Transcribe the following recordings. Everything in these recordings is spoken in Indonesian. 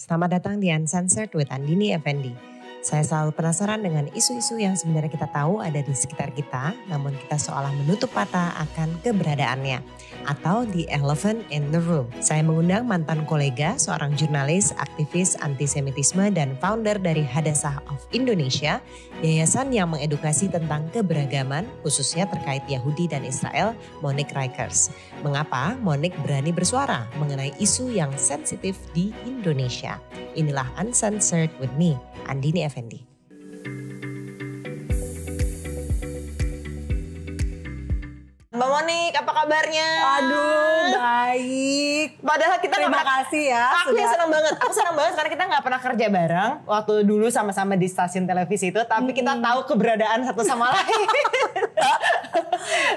Selamat datang di Uncensored with Andini Effendi saya selalu penasaran dengan isu-isu yang sebenarnya kita tahu ada di sekitar kita, namun kita seolah menutup mata akan keberadaannya, atau di elephant in the room. Saya mengundang mantan kolega, seorang jurnalis, aktivis antisemitisme, dan founder dari Hadasah of Indonesia, yayasan yang mengedukasi tentang keberagaman, khususnya terkait Yahudi dan Israel, Monique Rikers. Mengapa Monique berani bersuara mengenai isu yang sensitif di Indonesia? Inilah Uncensored with me, Andini Fendi Mbak Monik, apa kabarnya? Aduh, baik. Padahal kita Terima pernah, kasih ya. Aku sudah. senang banget. Aku senang banget karena kita nggak pernah kerja bareng waktu dulu sama-sama di stasiun televisi itu, tapi hmm. kita tahu keberadaan satu sama lain.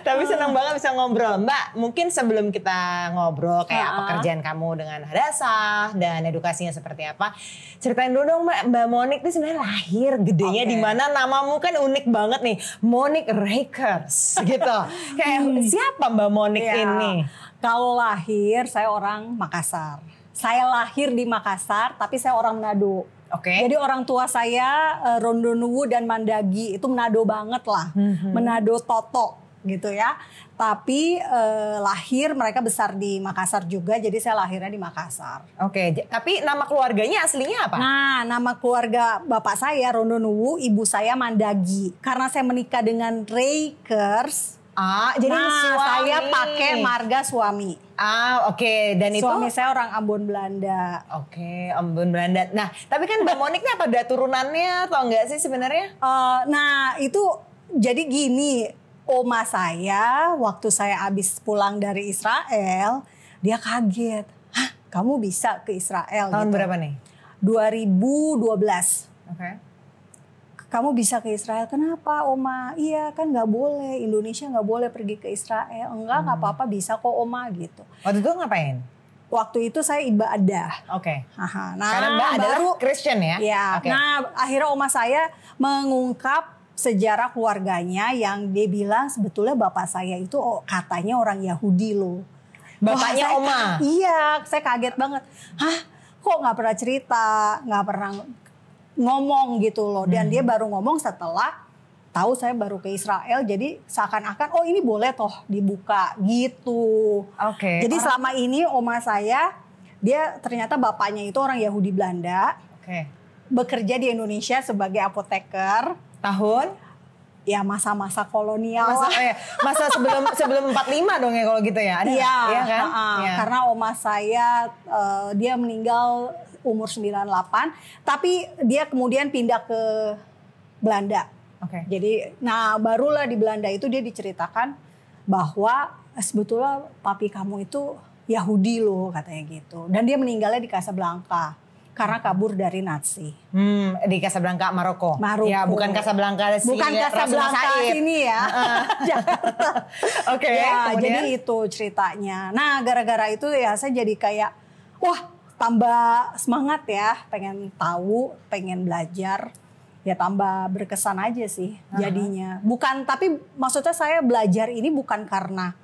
tapi senang mm. banget bisa ngobrol. Mbak, mungkin sebelum kita ngobrol kayak uh-huh. apa kamu dengan Hadasah dan edukasinya seperti apa, ceritain dulu dong Mbak, Mbak Monik itu sebenarnya lahir gedenya okay. di mana? Namamu kan unik banget nih, Monik Rakers gitu. kayak siapa Mbak Monik ya, ini? Kalau lahir saya orang Makassar. Saya lahir di Makassar tapi saya orang Manado. Oke. Okay. Jadi orang tua saya Rondo eh, Rondonuwu dan Mandagi itu Manado banget lah. -hmm. Manado Toto gitu ya. Tapi eh, lahir mereka besar di Makassar juga, jadi saya lahirnya di Makassar. Oke, tapi nama keluarganya aslinya apa? Nah, nama keluarga bapak saya Rondo Nuwu, ibu saya Mandagi. Karena saya menikah dengan Rakers. Ah, jadi nah, saya pakai marga suami. Ah, oke. Okay. Dan itu suami saya orang Ambon Belanda. Oke, okay, Ambon Belanda. Nah, tapi kan Mbak Monik apa ada turunannya atau enggak sih sebenarnya? Uh, nah, itu jadi gini, oma saya waktu saya habis pulang dari Israel, dia kaget. Hah, kamu bisa ke Israel? Tahun gitu. berapa nih? 2012. Oke. Okay kamu bisa ke Israel kenapa oma iya kan nggak boleh Indonesia nggak boleh pergi ke Israel enggak nggak hmm. apa-apa bisa kok oma gitu waktu itu ngapain waktu itu saya ibadah oke okay. nah karena mbak baru, Christian ya, ya okay. nah akhirnya oma saya mengungkap sejarah keluarganya yang dia bilang sebetulnya bapak saya itu oh, katanya orang Yahudi loh bapaknya oma iya saya kaget banget hah kok nggak pernah cerita nggak pernah ngomong gitu loh dan hmm. dia baru ngomong setelah tahu saya baru ke Israel jadi seakan-akan oh ini boleh toh dibuka gitu. Oke. Okay. Jadi orang... Ah. selama ini oma saya dia ternyata bapaknya itu orang Yahudi Belanda. Oke. Okay. Bekerja di Indonesia sebagai apoteker. Tahun? Ya masa-masa kolonial. Masa, oh ya, masa sebelum sebelum 45 dong ya kalau gitu ya. iya. Iya kan? Uh, ya. Karena oma saya uh, dia meninggal umur 98, tapi dia kemudian pindah ke Belanda. Oke. Okay. Jadi nah barulah di Belanda itu dia diceritakan bahwa eh, sebetulnya papi kamu itu Yahudi loh katanya gitu. Dan dia meninggalnya di Casablanca karena kabur dari Nazi. Hmm, di Casablanca Maroko. Maroko. Ya, bukan Casablanca sini. Bukan Casablanca sini ya. Jakarta. Oke. Okay, ya, jadi itu ceritanya. Nah, gara-gara itu ya saya jadi kayak wah tambah semangat ya, pengen tahu, pengen belajar, ya tambah berkesan aja sih jadinya. Uh-huh. Bukan tapi maksudnya saya belajar ini bukan karena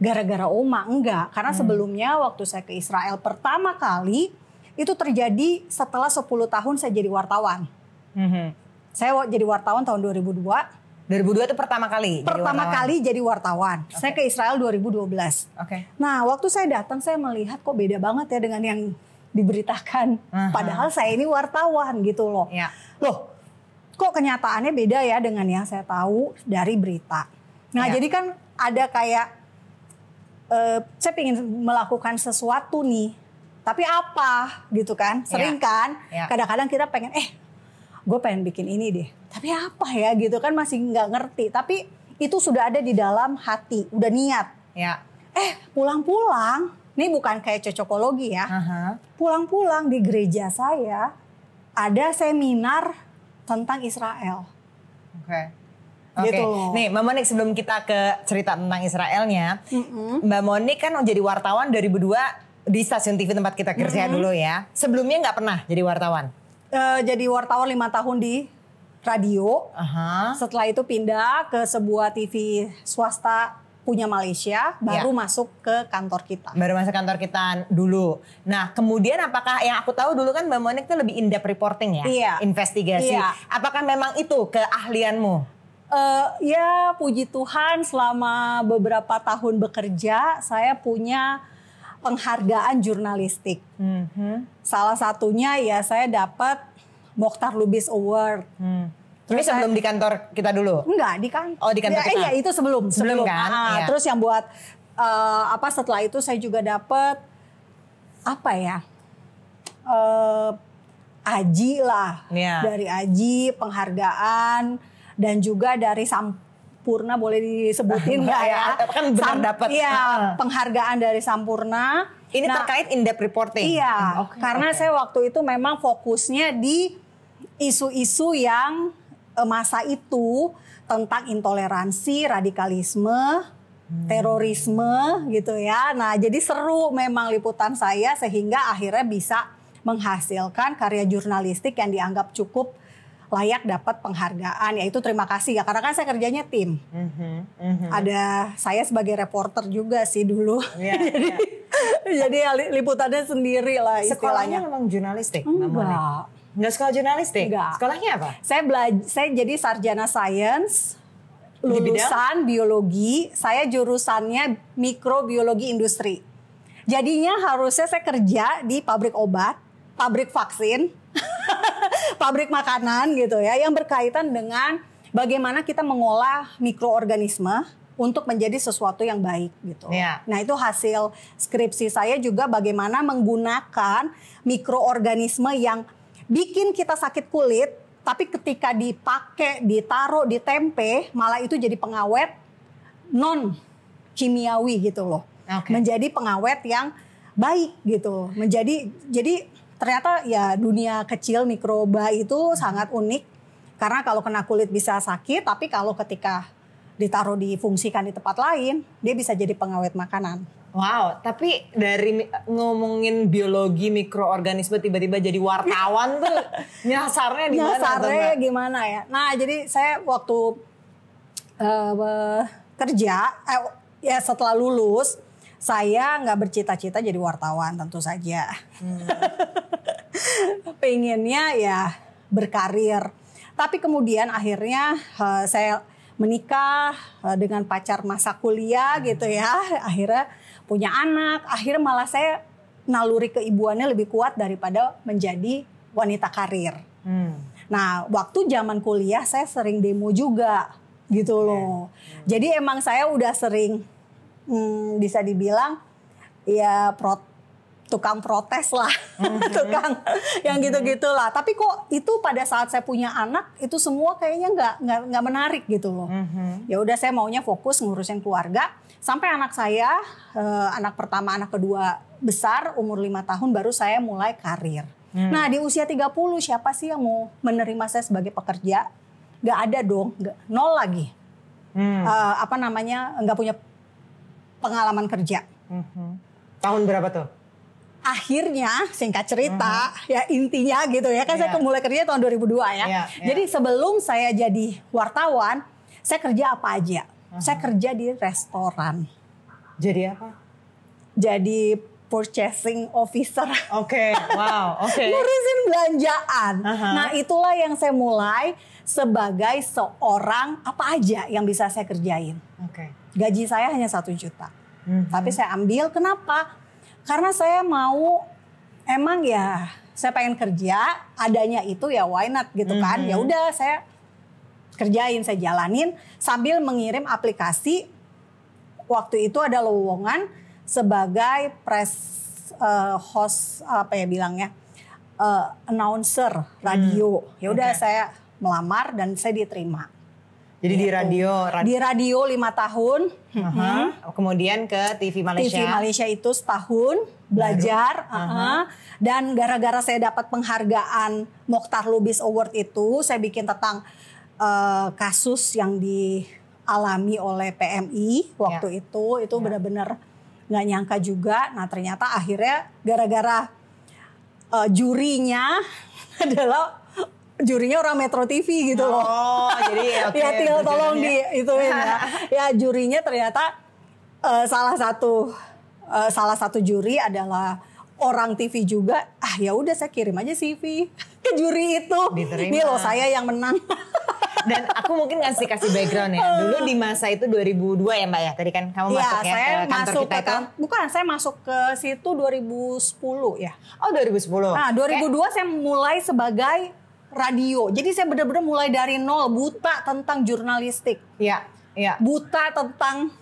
gara-gara Oma, enggak. Karena hmm. sebelumnya waktu saya ke Israel pertama kali itu terjadi setelah 10 tahun saya jadi wartawan. hmm Saya jadi wartawan tahun 2002 2002 itu pertama kali. Pertama jadi kali jadi wartawan. Okay. Saya ke Israel 2012. Oke. Okay. Nah, waktu saya datang saya melihat kok beda banget ya dengan yang diberitakan. Uh -huh. Padahal saya ini wartawan gitu loh. Ya. Loh, kok kenyataannya beda ya dengan yang saya tahu dari berita. Nah, ya. jadi kan ada kayak uh, saya ingin melakukan sesuatu nih, tapi apa gitu kan? Sering ya. kan? Ya. Kadang-kadang ya. kita pengen eh gue pengen bikin ini deh. Tapi apa ya gitu kan masih nggak ngerti. Tapi itu sudah ada di dalam hati, udah niat. Ya. Eh pulang-pulang, ini bukan kayak cocokologi ya. Pulang-pulang uh -huh. di gereja saya ada seminar tentang Israel. Oke. Okay. Oke, okay. gitu. nih Mbak Monik sebelum kita ke cerita tentang Israelnya, mm -hmm. Mbak Monik kan jadi wartawan dari berdua di stasiun TV tempat kita kerja mm -hmm. dulu ya. Sebelumnya nggak pernah jadi wartawan? uh, jadi wartawan lima tahun di radio. Uh-huh. Setelah itu pindah ke sebuah TV swasta punya Malaysia, baru ya. masuk ke kantor kita. Baru masuk kantor kita dulu. Nah, kemudian apakah yang aku tahu dulu kan Mbak Monik itu lebih in-depth reporting ya, iya. investigasi. Iya. Apakah memang itu keahlianmu? uh, ya puji Tuhan selama beberapa tahun bekerja saya punya penghargaan jurnalistik. Mm-hmm. Salah satunya ya saya dapat Mokhtar Lubis Award. Mm. Terus Ini sebelum saya, di kantor kita dulu? Enggak, di kantor. Oh, di kantor ya, kita. Iya, itu sebelum. Sebelum, sebelum kan? Ah, iya. Terus yang buat uh, apa setelah itu saya juga dapat apa ya? Uh, Aji lah. Yeah. Dari Aji penghargaan dan juga dari sampai Sampurna boleh disebutin nggak ya? Iya, kan benar dapat. Iya, ah. penghargaan dari Sampurna. Ini nah, terkait in-depth reporting. Iya, hmm, okay, karena okay. saya waktu itu memang fokusnya di isu-isu yang eh, masa itu tentang intoleransi, radikalisme, hmm. terorisme gitu ya. Nah, jadi seru memang liputan saya sehingga akhirnya bisa menghasilkan karya jurnalistik yang dianggap cukup layak dapat penghargaan yaitu terima kasih ya karena kan saya kerjanya tim mm -hmm, mm -hmm. ada saya sebagai reporter juga sih dulu yeah, iya. jadi yeah. jadi ya, liputannya sendiri lah istilahnya sekolahnya memang jurnalistik enggak enggak sekolah jurnalistik enggak sekolahnya apa saya belajar saya jadi sarjana science lulusan biologi saya jurusannya mikrobiologi industri jadinya harusnya saya kerja di pabrik obat pabrik vaksin, pabrik makanan gitu ya, yang berkaitan dengan bagaimana kita mengolah mikroorganisme untuk menjadi sesuatu yang baik gitu. Ya. Nah itu hasil skripsi saya juga bagaimana menggunakan mikroorganisme yang bikin kita sakit kulit, tapi ketika dipakai, ditaruh di tempe, malah itu jadi pengawet non kimiawi gitu loh. Okay. Menjadi pengawet yang baik gitu. Menjadi jadi ternyata ya dunia kecil mikroba itu sangat unik karena kalau kena kulit bisa sakit tapi kalau ketika ditaruh difungsikan di tempat lain dia bisa jadi pengawet makanan. Wow, tapi dari ngomongin biologi mikroorganisme tiba-tiba jadi wartawan tuh nyasarnya di mana? Nyasarnya gimana ya? Nah, jadi saya waktu uh, kerja eh, ya setelah lulus saya nggak bercita-cita jadi wartawan tentu saja. Hmm. Pengennya ya berkarir. Tapi kemudian akhirnya uh, saya menikah uh, dengan pacar masa kuliah hmm. gitu ya. Akhirnya punya anak. Akhirnya malah saya naluri keibuannya lebih kuat daripada menjadi wanita karir. Hmm. Nah waktu zaman kuliah saya sering demo juga gitu loh. Hmm. Jadi emang saya udah sering hmm, bisa dibilang ya pro, tukang protes lah, mm-hmm. tukang yang mm-hmm. gitu lah. Tapi kok itu pada saat saya punya anak itu semua kayaknya nggak nggak menarik gitu loh. Mm-hmm. Ya udah saya maunya fokus ngurusin keluarga sampai anak saya eh, anak pertama anak kedua besar umur lima tahun baru saya mulai karir. Hmm. Nah di usia 30 siapa sih yang mau menerima saya sebagai pekerja? Gak ada dong, gak, nol lagi. Hmm. Uh, apa namanya nggak punya pengalaman kerja. Mm -hmm. Tahun berapa tuh? Akhirnya singkat cerita mm -hmm. ya intinya gitu ya kan yeah. saya iya. mulai kerja tahun 2002 ya. Yeah, yeah. Jadi sebelum saya jadi wartawan, saya kerja apa aja? Mm -hmm. Saya kerja di restoran. Jadi apa? Jadi purchasing officer. Oke, okay, wow, oke. Okay. Ngurusin belanjaan. Uh -huh. Nah, itulah yang saya mulai sebagai seorang apa aja yang bisa saya kerjain. Oke. Okay. Gaji saya hanya satu juta. Mm -hmm. Tapi saya ambil kenapa? Karena saya mau emang ya saya pengen kerja adanya itu ya why not gitu kan. Mm -hmm. Ya udah saya kerjain saya jalanin sambil mengirim aplikasi waktu itu ada lowongan sebagai press uh, eh, host apa ya bilangnya uh, announcer radio. Hmm. Ya udah okay. saya melamar dan saya diterima. Jadi gitu. di radio, radio di radio lima tahun. Uh -huh. Hmm. Kemudian ke TV Malaysia. TV Malaysia itu setahun belajar. Uh -huh. Uh -huh. Dan gara-gara saya dapat penghargaan Mokhtar Lubis Award itu, saya bikin tentang uh, kasus yang dialami oleh PMI waktu yeah. itu. Itu yeah. benar-benar nggak nyangka juga. Nah ternyata akhirnya gara-gara uh, jurinya adalah jurinya orang Metro TV gitu loh. Oh, jadi okay, ya tinggal tolong di itu ya. Ya jurinya ternyata uh, salah satu uh, salah satu juri adalah orang TV juga. Ah ya udah saya kirim aja CV ke juri itu. Diterima. Ini loh saya yang menang. Dan aku mungkin ngasih kasih background ya. Dulu di masa itu 2002 ya Mbak ya. Tadi kan kamu ya, masuk ya saya ke kantor masuk kita ke, itu. Kan-, bukan, saya masuk ke situ 2010 ya. Oh, 2010. Nah, 2002 okay. saya mulai sebagai radio. Jadi saya benar-benar mulai dari nol buta tentang jurnalistik. ya, ya. Buta tentang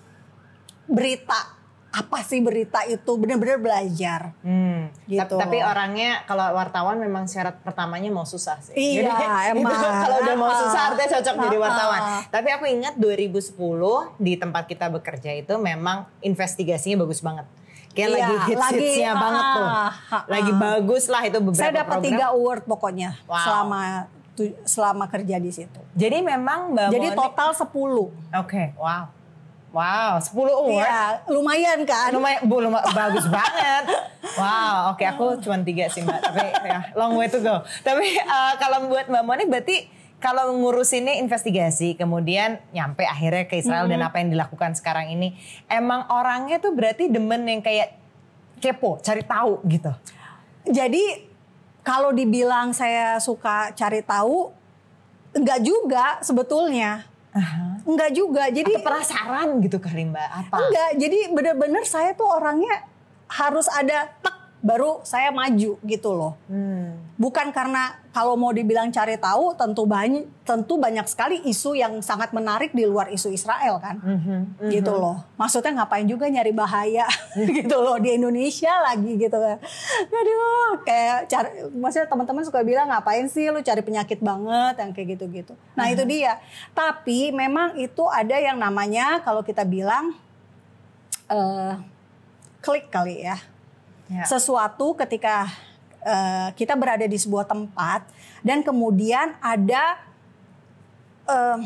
berita apa sih berita itu benar-benar belajar. Hmm. Gitu. Tapi, tapi orangnya kalau wartawan memang syarat pertamanya mau susah sih. Iya, jadi, emang. kalau udah mau susah artinya cocok Apa? jadi wartawan. Tapi aku ingat 2010 di tempat kita bekerja itu memang investigasinya bagus banget kayak iya, lagi hits lagi, hitsnya banget tuh. Ah, ah, ah, lagi bagus lah itu beberapa Saya dapat tiga award pokoknya wow. selama selama kerja di situ. Jadi memang Mbak Jadi Moni... total 10. Oke, okay. wow. Wow, 10 award. Iya, lumayan kan. Lumayan, bu, lumayan bagus banget. Wow, oke okay, aku cuma tiga sih Mbak, tapi ya, long way to go. Tapi uh, kalau buat Mbak Moni berarti kalau ngurus ini investigasi, kemudian nyampe akhirnya ke Israel hmm. dan apa yang dilakukan sekarang ini, emang orangnya tuh berarti demen yang kayak kepo, cari tahu gitu. Jadi kalau dibilang saya suka cari tahu, enggak juga sebetulnya. Uh-huh. Enggak juga. Jadi Atau penasaran gitu kali Mbak, apa? Enggak, jadi bener-bener saya tuh orangnya harus ada tek baru saya maju gitu loh. Hmm. Bukan karena kalau mau dibilang cari tahu tentu banyak tentu banyak sekali isu yang sangat menarik di luar isu Israel kan. Mm -hmm. Gitu mm-hmm. loh. Maksudnya ngapain juga nyari bahaya gitu loh di Indonesia lagi gitu kan. Aduh, kayak cari maksudnya teman-teman suka bilang ngapain sih lu cari penyakit banget yang kayak gitu-gitu. Nah, mm-hmm. itu mhm. dia. Tapi memang itu ada yang namanya kalau kita bilang eh uh, klik kali ya ya. sesuatu ketika uh, kita berada di sebuah tempat dan kemudian ada uh,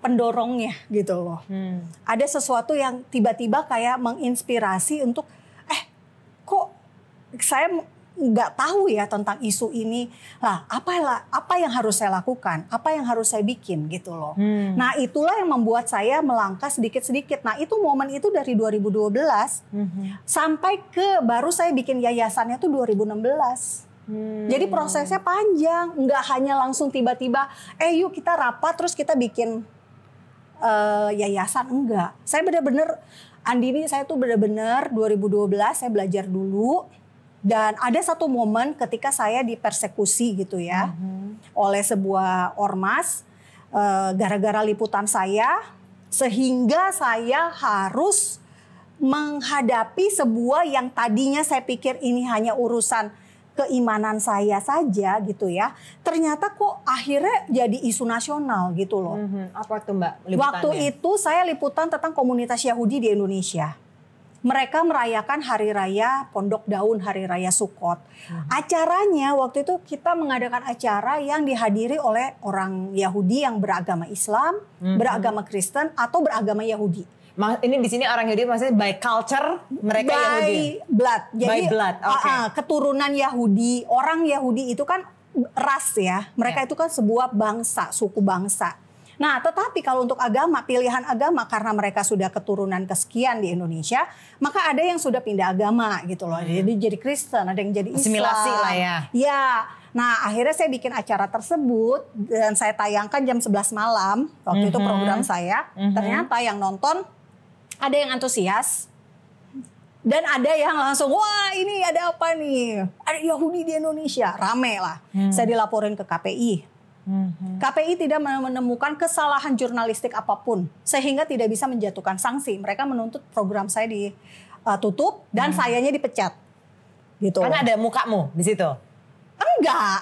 pendorongnya gitu loh. Hmm. Ada sesuatu yang tiba-tiba kayak menginspirasi untuk eh kok saya nggak tahu ya tentang isu ini lah apalah apa yang harus saya lakukan apa yang harus saya bikin gitu loh hmm. nah itulah yang membuat saya melangkah sedikit sedikit nah itu momen itu dari 2012 hmm. sampai ke baru saya bikin yayasannya tuh 2016 Hmm. Jadi prosesnya panjang, nggak hanya langsung tiba-tiba, eh yuk kita rapat terus kita bikin uh, yayasan enggak. Saya bener-bener Andini saya tuh bener-bener 2012 saya belajar dulu, dan ada satu momen ketika saya dipersekusi gitu ya mm-hmm. oleh sebuah ormas eh, gara-gara liputan saya sehingga saya harus menghadapi sebuah yang tadinya saya pikir ini hanya urusan keimanan saya saja gitu ya. Ternyata kok akhirnya jadi isu nasional gitu loh. Mm-hmm. Apa tuh Mbak Waktu itu saya liputan tentang komunitas Yahudi di Indonesia mereka merayakan hari raya Pondok Daun, hari raya Sukot. Hmm. Acaranya waktu itu kita mengadakan acara yang dihadiri oleh orang Yahudi yang beragama Islam, hmm. beragama Kristen atau beragama Yahudi. Ini di sini orang Yahudi maksudnya by culture mereka by Yahudi. Blood. Jadi, by blood. Ah, okay. Ah, keturunan Yahudi, orang Yahudi itu kan ras ya. Mereka yeah. itu kan sebuah bangsa, suku bangsa. Nah, tetapi kalau untuk agama, pilihan agama karena mereka sudah keturunan kesekian di Indonesia, maka ada yang sudah pindah agama gitu loh. Hmm. Jadi jadi Kristen, ada yang jadi Islam. lah ya. Ya. Nah, akhirnya saya bikin acara tersebut dan saya tayangkan jam 11 malam. Waktu mm -hmm. itu program saya. Mm -hmm. Ternyata yang nonton ada yang antusias, dan ada yang langsung wah ini ada apa nih ada Yahudi di Indonesia rame lah hmm. saya dilaporin ke KPI Mm-hmm. KPI tidak menemukan kesalahan jurnalistik apapun sehingga tidak bisa menjatuhkan sanksi. Mereka menuntut program saya ditutup eh, dan mm-hmm. sayanya dipecat. Gitu. Kan ada mukamu di situ. Enggak.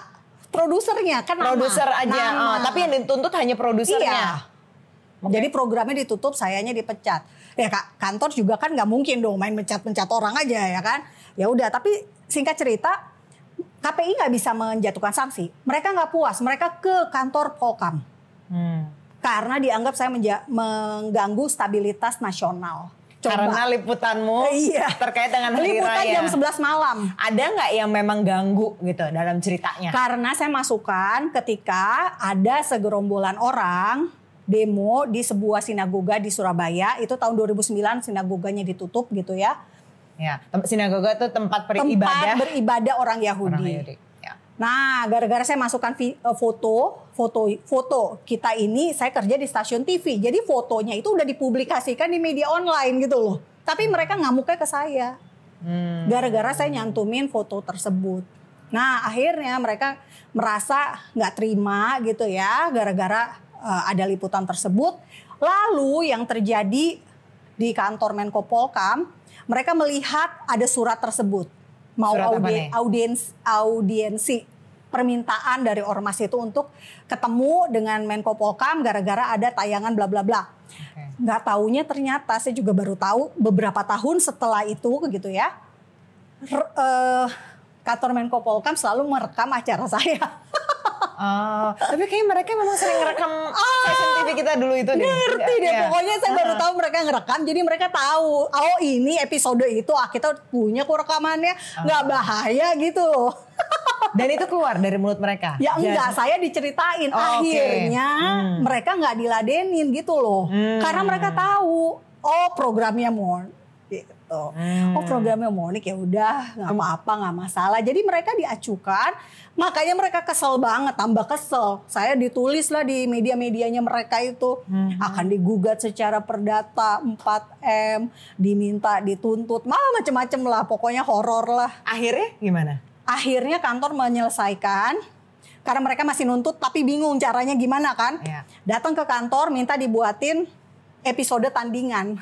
Produsernya kan produser aja. Nama. Oh, tapi yang dituntut hanya produsernya. Iya. Okay. Jadi programnya ditutup, sayanya dipecat. Ya kak, kantor juga kan nggak mungkin dong main mencat-mencat orang aja ya kan. Ya udah, tapi singkat cerita KPI nggak bisa menjatuhkan sanksi. Mereka nggak puas, mereka ke kantor Polkam. Hmm. Karena dianggap saya mengganggu stabilitas nasional. Coba. Karena liputanmu eh, iya. terkait dengan hari Liputan raya. jam 11 malam. Ada nggak yang memang ganggu gitu dalam ceritanya? Karena saya masukkan ketika ada segerombolan orang demo di sebuah sinagoga di Surabaya. Itu tahun 2009 sinagoganya ditutup gitu ya Ya, sinagoga itu tempat beribadah. Tempat beribadah orang Yahudi. Orang Yahudi. Ya. Nah, gara-gara saya masukkan eh, foto, foto, foto kita ini, saya kerja di stasiun TV. Jadi fotonya itu udah dipublikasikan di media online gitu loh. Tapi mereka ngamuknya ke saya. Hmm. Gara-gara saya nyantumin foto tersebut. Nah, akhirnya mereka merasa nggak terima gitu ya, gara-gara uh, ada liputan tersebut. Lalu yang terjadi di kantor Menko Polkam, mereka melihat ada surat tersebut mau surat audiens audiensi permintaan dari ormas itu untuk ketemu dengan Menko Polkam gara-gara ada tayangan bla bla bla. Okay. Nggak taunya ternyata saya juga baru tahu beberapa tahun setelah itu gitu ya. R uh, eh, kantor Menko Polkam selalu merekam acara saya. Oh, tapi kayaknya mereka memang sering ngerekam oh, ah, TV kita dulu itu deh. Ngerti deh, ya. pokoknya saya baru tahu mereka ngerekam, jadi mereka tahu. Oh ini episode itu, ah kita punya kok rekamannya, nggak uh-huh. bahaya gitu loh. Dan itu keluar dari mulut mereka. Ya enggak, saya diceritain oh, akhirnya okay. hmm. mereka nggak diladenin gitu loh. Hmm. Karena mereka tahu, oh programnya Mon gitu. Hmm. Oh programnya Monik ya udah nggak hmm. apa-apa nggak masalah. Jadi mereka diacukan, makanya mereka kesel banget, tambah kesel. Saya ditulis lah di media-medianya mereka itu hmm. akan digugat secara perdata 4M, diminta dituntut, malah macem-macem lah. Pokoknya horor lah. Akhirnya gimana? Akhirnya kantor menyelesaikan karena mereka masih nuntut tapi bingung caranya gimana kan. Ya. Datang ke kantor minta dibuatin episode tandingan.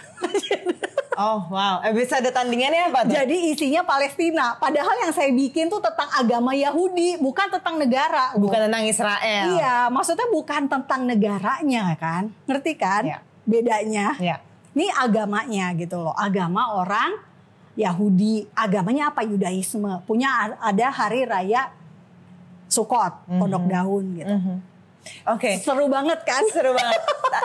oh wow, episode tandingannya apa tuh? Jadi isinya Palestina. Padahal yang saya bikin tuh tentang agama Yahudi, bukan tentang negara. Bukan tentang Israel. Iya, maksudnya bukan tentang negaranya kan. Ngerti kan? Ya. Bedanya. Ya. Ini agamanya gitu loh. Agama orang Yahudi. Agamanya apa? Yudaisme. Punya ada hari raya Sukot, Pondok mm -hmm. Daun gitu. Mm -hmm Oke. Okay. Seru banget kan? Seru banget.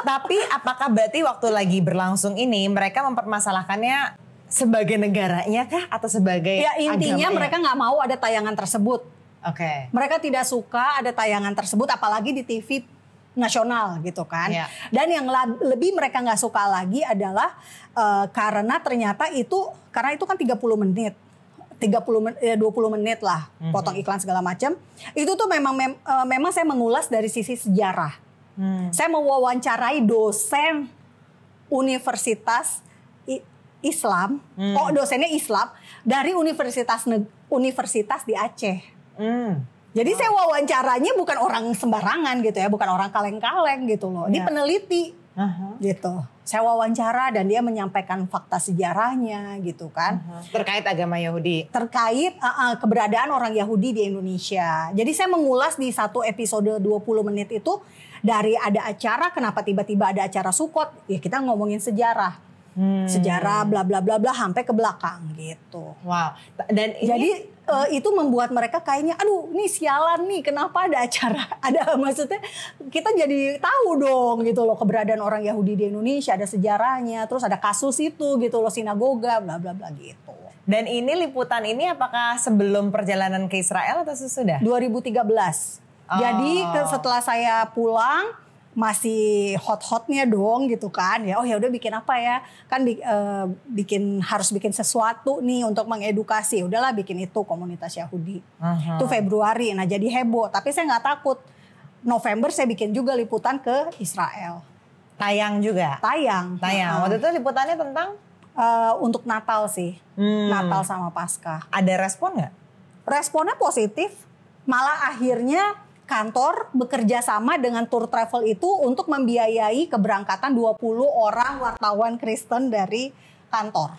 Tapi apakah berarti waktu lagi berlangsung ini mereka mempermasalahkannya sebagai negaranya kah atau sebagai Ya intinya agamanya? mereka nggak mau ada tayangan tersebut. Oke. Okay. Mereka tidak suka ada tayangan tersebut apalagi di TV nasional gitu kan. Yeah. Dan yang lebih mereka nggak suka lagi adalah uh, karena ternyata itu karena itu kan 30 menit. 30 menit, ya 20 menit lah mm-hmm. potong iklan segala macam. Itu tuh memang mem, uh, memang saya mengulas dari sisi sejarah. Mm. Saya wawancarai dosen universitas Islam, mm. Kok oh, dosennya Islam dari universitas universitas di Aceh. Mm. Jadi oh. saya ah. wawancaranya bukan orang sembarangan gitu ya, bukan orang kaleng-kaleng gitu loh. Ini yeah. peneliti. Uh-huh. Gitu saya wawancara dan dia menyampaikan fakta sejarahnya gitu kan. Terkait agama Yahudi. Terkait uh, uh, keberadaan orang Yahudi di Indonesia. Jadi saya mengulas di satu episode 20 menit itu dari ada acara kenapa tiba-tiba ada acara Sukot, ya kita ngomongin sejarah. Hmm. sejarah bla bla bla bla sampai ke belakang gitu. Wow. Dan ini... jadi uh, itu membuat mereka kayaknya aduh ini sialan nih kenapa ada acara ada maksudnya kita jadi tahu dong gitu loh keberadaan orang Yahudi di Indonesia ada sejarahnya terus ada kasus itu gitu loh sinagoga bla bla bla gitu dan ini liputan ini apakah sebelum perjalanan ke Israel atau sesudah 2013 oh. jadi setelah saya pulang masih hot-hotnya dong gitu kan ya oh ya udah bikin apa ya kan bi, e, bikin harus bikin sesuatu nih untuk mengedukasi udahlah bikin itu komunitas Yahudi uh-huh. itu Februari nah jadi heboh tapi saya nggak takut November saya bikin juga liputan ke Israel tayang juga tayang tayang waktu itu liputannya tentang e, untuk Natal sih hmm. Natal sama Paskah ada respon nggak responnya positif malah akhirnya kantor bekerja sama dengan tour travel itu untuk membiayai keberangkatan 20 orang wartawan Kristen dari kantor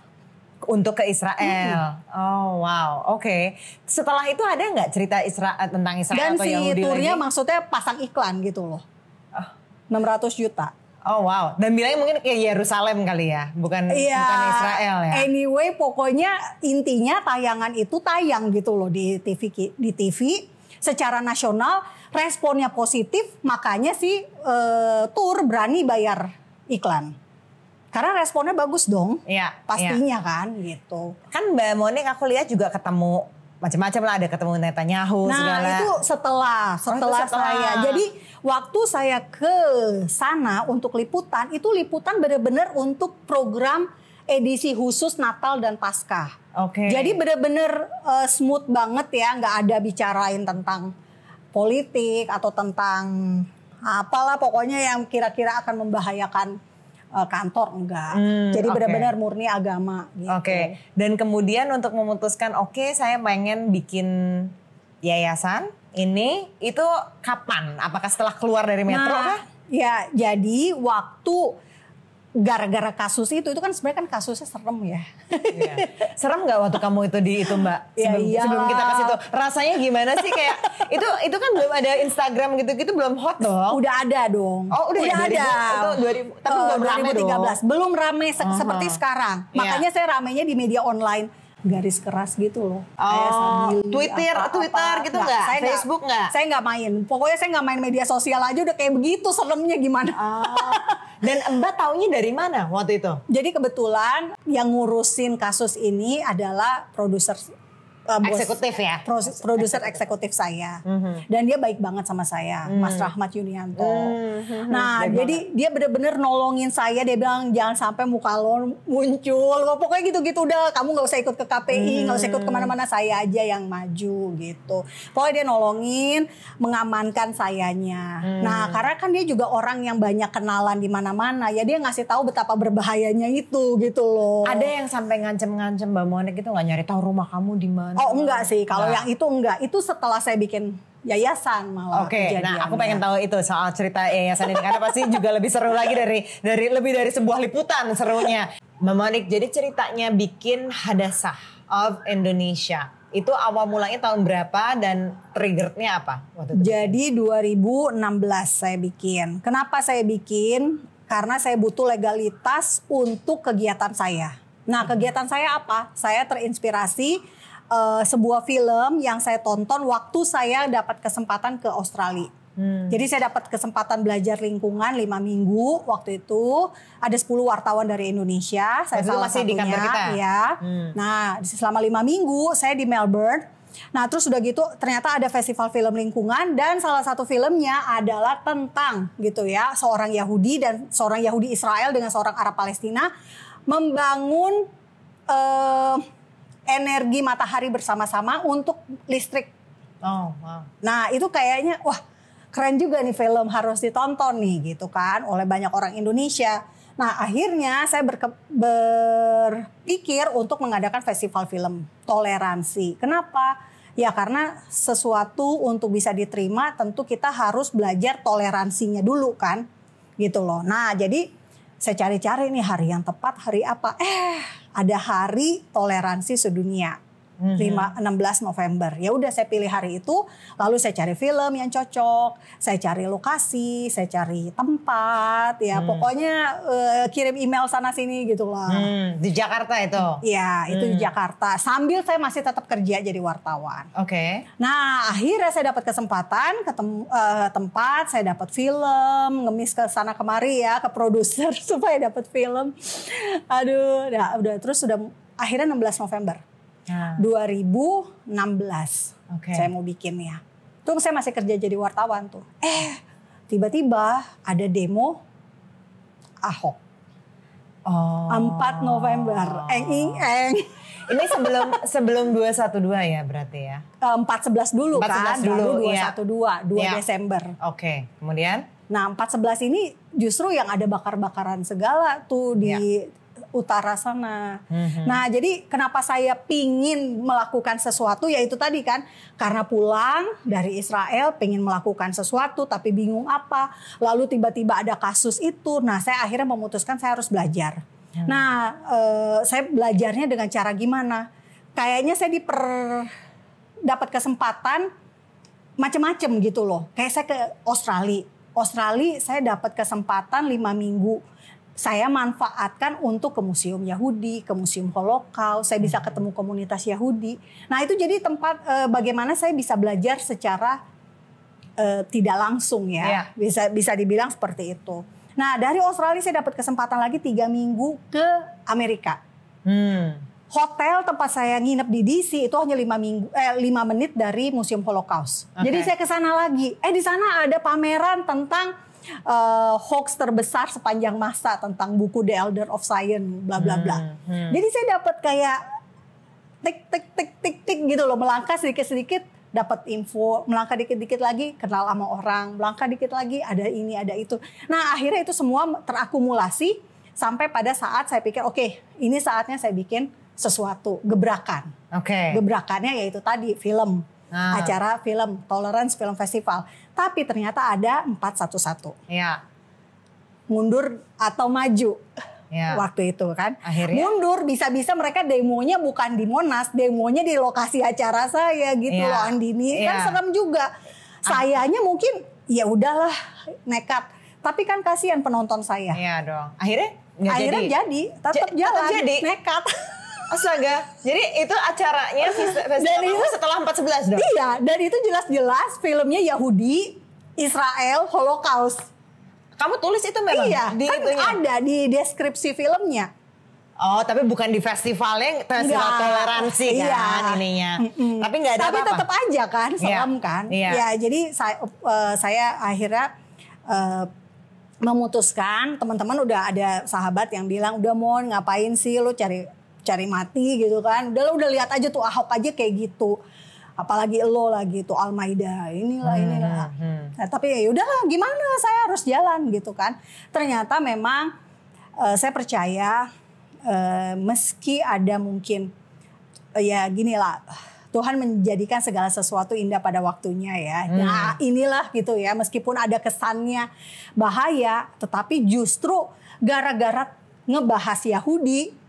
untuk ke Israel. Hmm. Oh wow, oke. Okay. Setelah itu ada nggak cerita Israel tentang Israel Dan atau si Yahudi turnya maksudnya pasang iklan gitu loh. Oh. Ah. 600 juta. Oh wow, dan bilangnya mungkin kayak Yerusalem kali ya, bukan ya, bukan Israel ya. Anyway, pokoknya intinya tayangan itu tayang gitu loh di TV di TV secara nasional responnya positif, makanya si uh, tour berani bayar iklan. Karena responnya bagus dong, ya, pastinya ya. kan gitu. Kan Mbak Monik aku lihat juga ketemu macam-macam lah ada ketemu Netanyahu nah, segala. Nah itu setelah setelah, oh, itu setelah saya. Jadi waktu saya ke sana untuk liputan itu liputan benar-benar untuk program edisi khusus Natal dan Paskah. Oke. Okay. Jadi bener-bener uh, smooth banget ya, nggak ada bicarain tentang politik atau tentang apalah pokoknya yang kira-kira akan membahayakan eh, kantor enggak. Hmm, Jadi okay. benar-benar murni agama. Gitu. Oke. Okay. Dan kemudian untuk memutuskan oke okay, saya pengen bikin yayasan ini itu kapan? Apakah setelah keluar dari metro nah, Ya, jadi waktu gara-gara kasus itu itu kan sebenarnya kan kasusnya serem ya. yeah. Serem nggak waktu kamu itu di itu Mbak? Ya sebelum, yeah, sebelum kita kasih itu Rasanya gimana sih kayak itu itu kan belum ada Instagram gitu-gitu belum hot dong. Udah ada dong. Oh, udah, udah ada. 2000, 2000 tapi uh, belum rame 2013. Dong. Belum rame se uh -huh. seperti sekarang. Iya. Makanya saya ramenya di media online garis keras gitu loh. Oh, kayak sabili, Twitter, apa, Twitter gitu nggak? Saya Facebook nggak? Saya nggak main. Pokoknya saya nggak main media sosial aja udah kayak begitu seremnya gimana. Oh, Dan Mbak taunya dari mana waktu itu? Jadi kebetulan yang ngurusin kasus ini adalah produser uh, eksekutif ya produser eksekutif saya mm-hmm. dan dia baik banget sama saya mm Mas Rahmat Yunianto mm-hmm. nah baik jadi dia bener-bener nolongin saya dia bilang jangan sampai muka lo muncul lo pokoknya gitu-gitu udah kamu nggak usah ikut ke KPI nggak mm-hmm. usah ikut kemana-mana saya aja yang maju gitu pokoknya dia nolongin mengamankan sayanya mm nah karena kan dia juga orang yang banyak kenalan di mana-mana ya dia ngasih tahu betapa berbahayanya itu gitu loh ada yang sampai ngancem-ngancem Mbak Monik itu nggak nyari tahu rumah kamu di mana teman-teman? Oh enggak sih, kalau nah. yang itu enggak. Itu setelah saya bikin yayasan malah Oke, okay, nah aku pengen tahu itu soal cerita yayasan ini karena pasti juga lebih seru lagi dari dari lebih dari sebuah liputan serunya. Memanik. jadi ceritanya bikin Hadasah of Indonesia. Itu awal mulanya tahun berapa dan triggernya apa? Waktu itu? Jadi 2016 saya bikin. Kenapa saya bikin? Karena saya butuh legalitas untuk kegiatan saya. Nah, kegiatan saya apa? Saya terinspirasi uh, sebuah film yang saya tonton waktu saya dapat kesempatan ke Australia. Hmm. Jadi saya dapat kesempatan belajar lingkungan lima minggu waktu itu ada 10 wartawan dari Indonesia. Saya salah masih satunya, di kantor kita. Ya. Iya. Hmm. Nah selama lima minggu saya di Melbourne. Nah terus sudah gitu ternyata ada festival film lingkungan dan salah satu filmnya adalah tentang gitu ya seorang Yahudi dan seorang Yahudi Israel dengan seorang Arab Palestina membangun. Uh, energi matahari bersama-sama untuk listrik. Oh, wow. Nah itu kayaknya wah keren juga nih film harus ditonton nih gitu kan oleh banyak orang Indonesia. Nah akhirnya saya berke, berpikir untuk mengadakan festival film toleransi. Kenapa? Ya karena sesuatu untuk bisa diterima tentu kita harus belajar toleransinya dulu kan gitu loh. Nah jadi saya cari-cari nih hari yang tepat hari apa. Eh ada Hari Toleransi Sedunia. 5 hmm. 16 November. Ya udah saya pilih hari itu, lalu saya cari film yang cocok, saya cari lokasi, saya cari tempat, ya hmm. pokoknya uh, kirim email sana sini gitu lah. Hmm, di Jakarta itu. Iya, itu hmm. di Jakarta. Sambil saya masih tetap kerja jadi wartawan. Oke. Okay. Nah, akhirnya saya dapat kesempatan tem uh, eh, tempat, saya dapat film, ngemis ke sana kemari ya ke produser supaya dapat film. Aduh, nah, udah terus sudah akhirnya 16 November. 2016 ya. okay. saya mau bikin ya. Tuh saya masih kerja jadi wartawan tuh. Eh tiba-tiba ada demo Ahok. Oh. 4 November. Eng eng eng. Ini sebelum sebelum 212 ya berarti ya. 411 eh, dulu 411 kan. dulu, dulu 212 iya. 2 iya. Desember. Oke, okay. kemudian Nah, 411 ini justru yang ada bakar-bakaran segala tuh di ya utara sana. Mm-hmm. Nah, jadi kenapa saya pingin melakukan sesuatu yaitu tadi kan karena pulang dari Israel pengen melakukan sesuatu tapi bingung apa. Lalu tiba-tiba ada kasus itu. Nah, saya akhirnya memutuskan saya harus belajar. Mm-hmm. Nah, eh, saya belajarnya dengan cara gimana? Kayaknya saya diper dapat kesempatan macam-macam gitu loh. Kayak saya ke Australia. Australia saya dapat kesempatan lima minggu saya manfaatkan untuk ke museum Yahudi, ke museum Holocaust, saya bisa hmm. ketemu komunitas Yahudi. Nah itu jadi tempat e, bagaimana saya bisa belajar secara e, tidak langsung ya, yeah. bisa bisa dibilang seperti itu. Nah dari Australia saya dapat kesempatan lagi tiga minggu ke Amerika. Hmm. Hotel tempat saya nginep di DC itu hanya lima minggu, eh, lima menit dari museum Holocaust. Okay. Jadi saya ke sana lagi. Eh di sana ada pameran tentang uh, hoax terbesar sepanjang masa tentang buku The Elder of Science bla bla bla. Hmm, hmm. Jadi saya dapat kayak tik tik tik tik tik gitu loh melangkah sedikit-sedikit dapat info, melangkah dikit-dikit lagi kenal sama orang, melangkah dikit lagi ada ini ada itu. Nah, akhirnya itu semua terakumulasi sampai pada saat saya pikir oke, okay, ini saatnya saya bikin sesuatu gebrakan. Oke. Okay. Gebrakannya yaitu tadi film. Ah. acara film Tolerance Film Festival. Tapi ternyata ada 411. Iya. Mundur atau maju. Ya. Waktu itu kan. Akhirnya. Mundur bisa-bisa mereka demonya bukan di Monas, demonya di lokasi acara saya gitu ya. loh Andini. Kan ya. Kan serem juga. Ah. Sayanya mungkin ya udahlah nekat. Tapi kan kasihan penonton saya. Iya dong. Akhirnya akhirnya jadi, jadi tetap jalan jadi. nekat Astaga, jadi itu acaranya festival itu, setelah sebelas dong? Iya, dan itu jelas-jelas filmnya Yahudi, Israel, Holocaust. Kamu tulis itu memang? Iya, di kan itunya? ada di deskripsi filmnya. Oh, tapi bukan di festival yang festival Enggak. toleransi iya. kan iya. ininya. Mm-mm. Tapi nggak ada apa-apa. Tapi tetap aja kan, iya. selam yeah. kan. Yeah. Iya, jadi saya uh, eh, saya akhirnya uh, memutuskan teman-teman udah ada sahabat yang bilang udah mau ngapain sih lu cari cari mati gitu kan. Udah lo udah lihat aja tuh Ahok aja kayak gitu. Apalagi lo lagi tuh Almaida inilah hmm, inilah. Hmm, hmm. Nah, tapi ya udahlah gimana saya harus jalan gitu kan. Ternyata memang uh, saya percaya uh, meski ada mungkin uh, ya gini lah Tuhan menjadikan segala sesuatu indah pada waktunya ya. Hmm. Nah inilah gitu ya meskipun ada kesannya bahaya tetapi justru gara-gara ngebahas Yahudi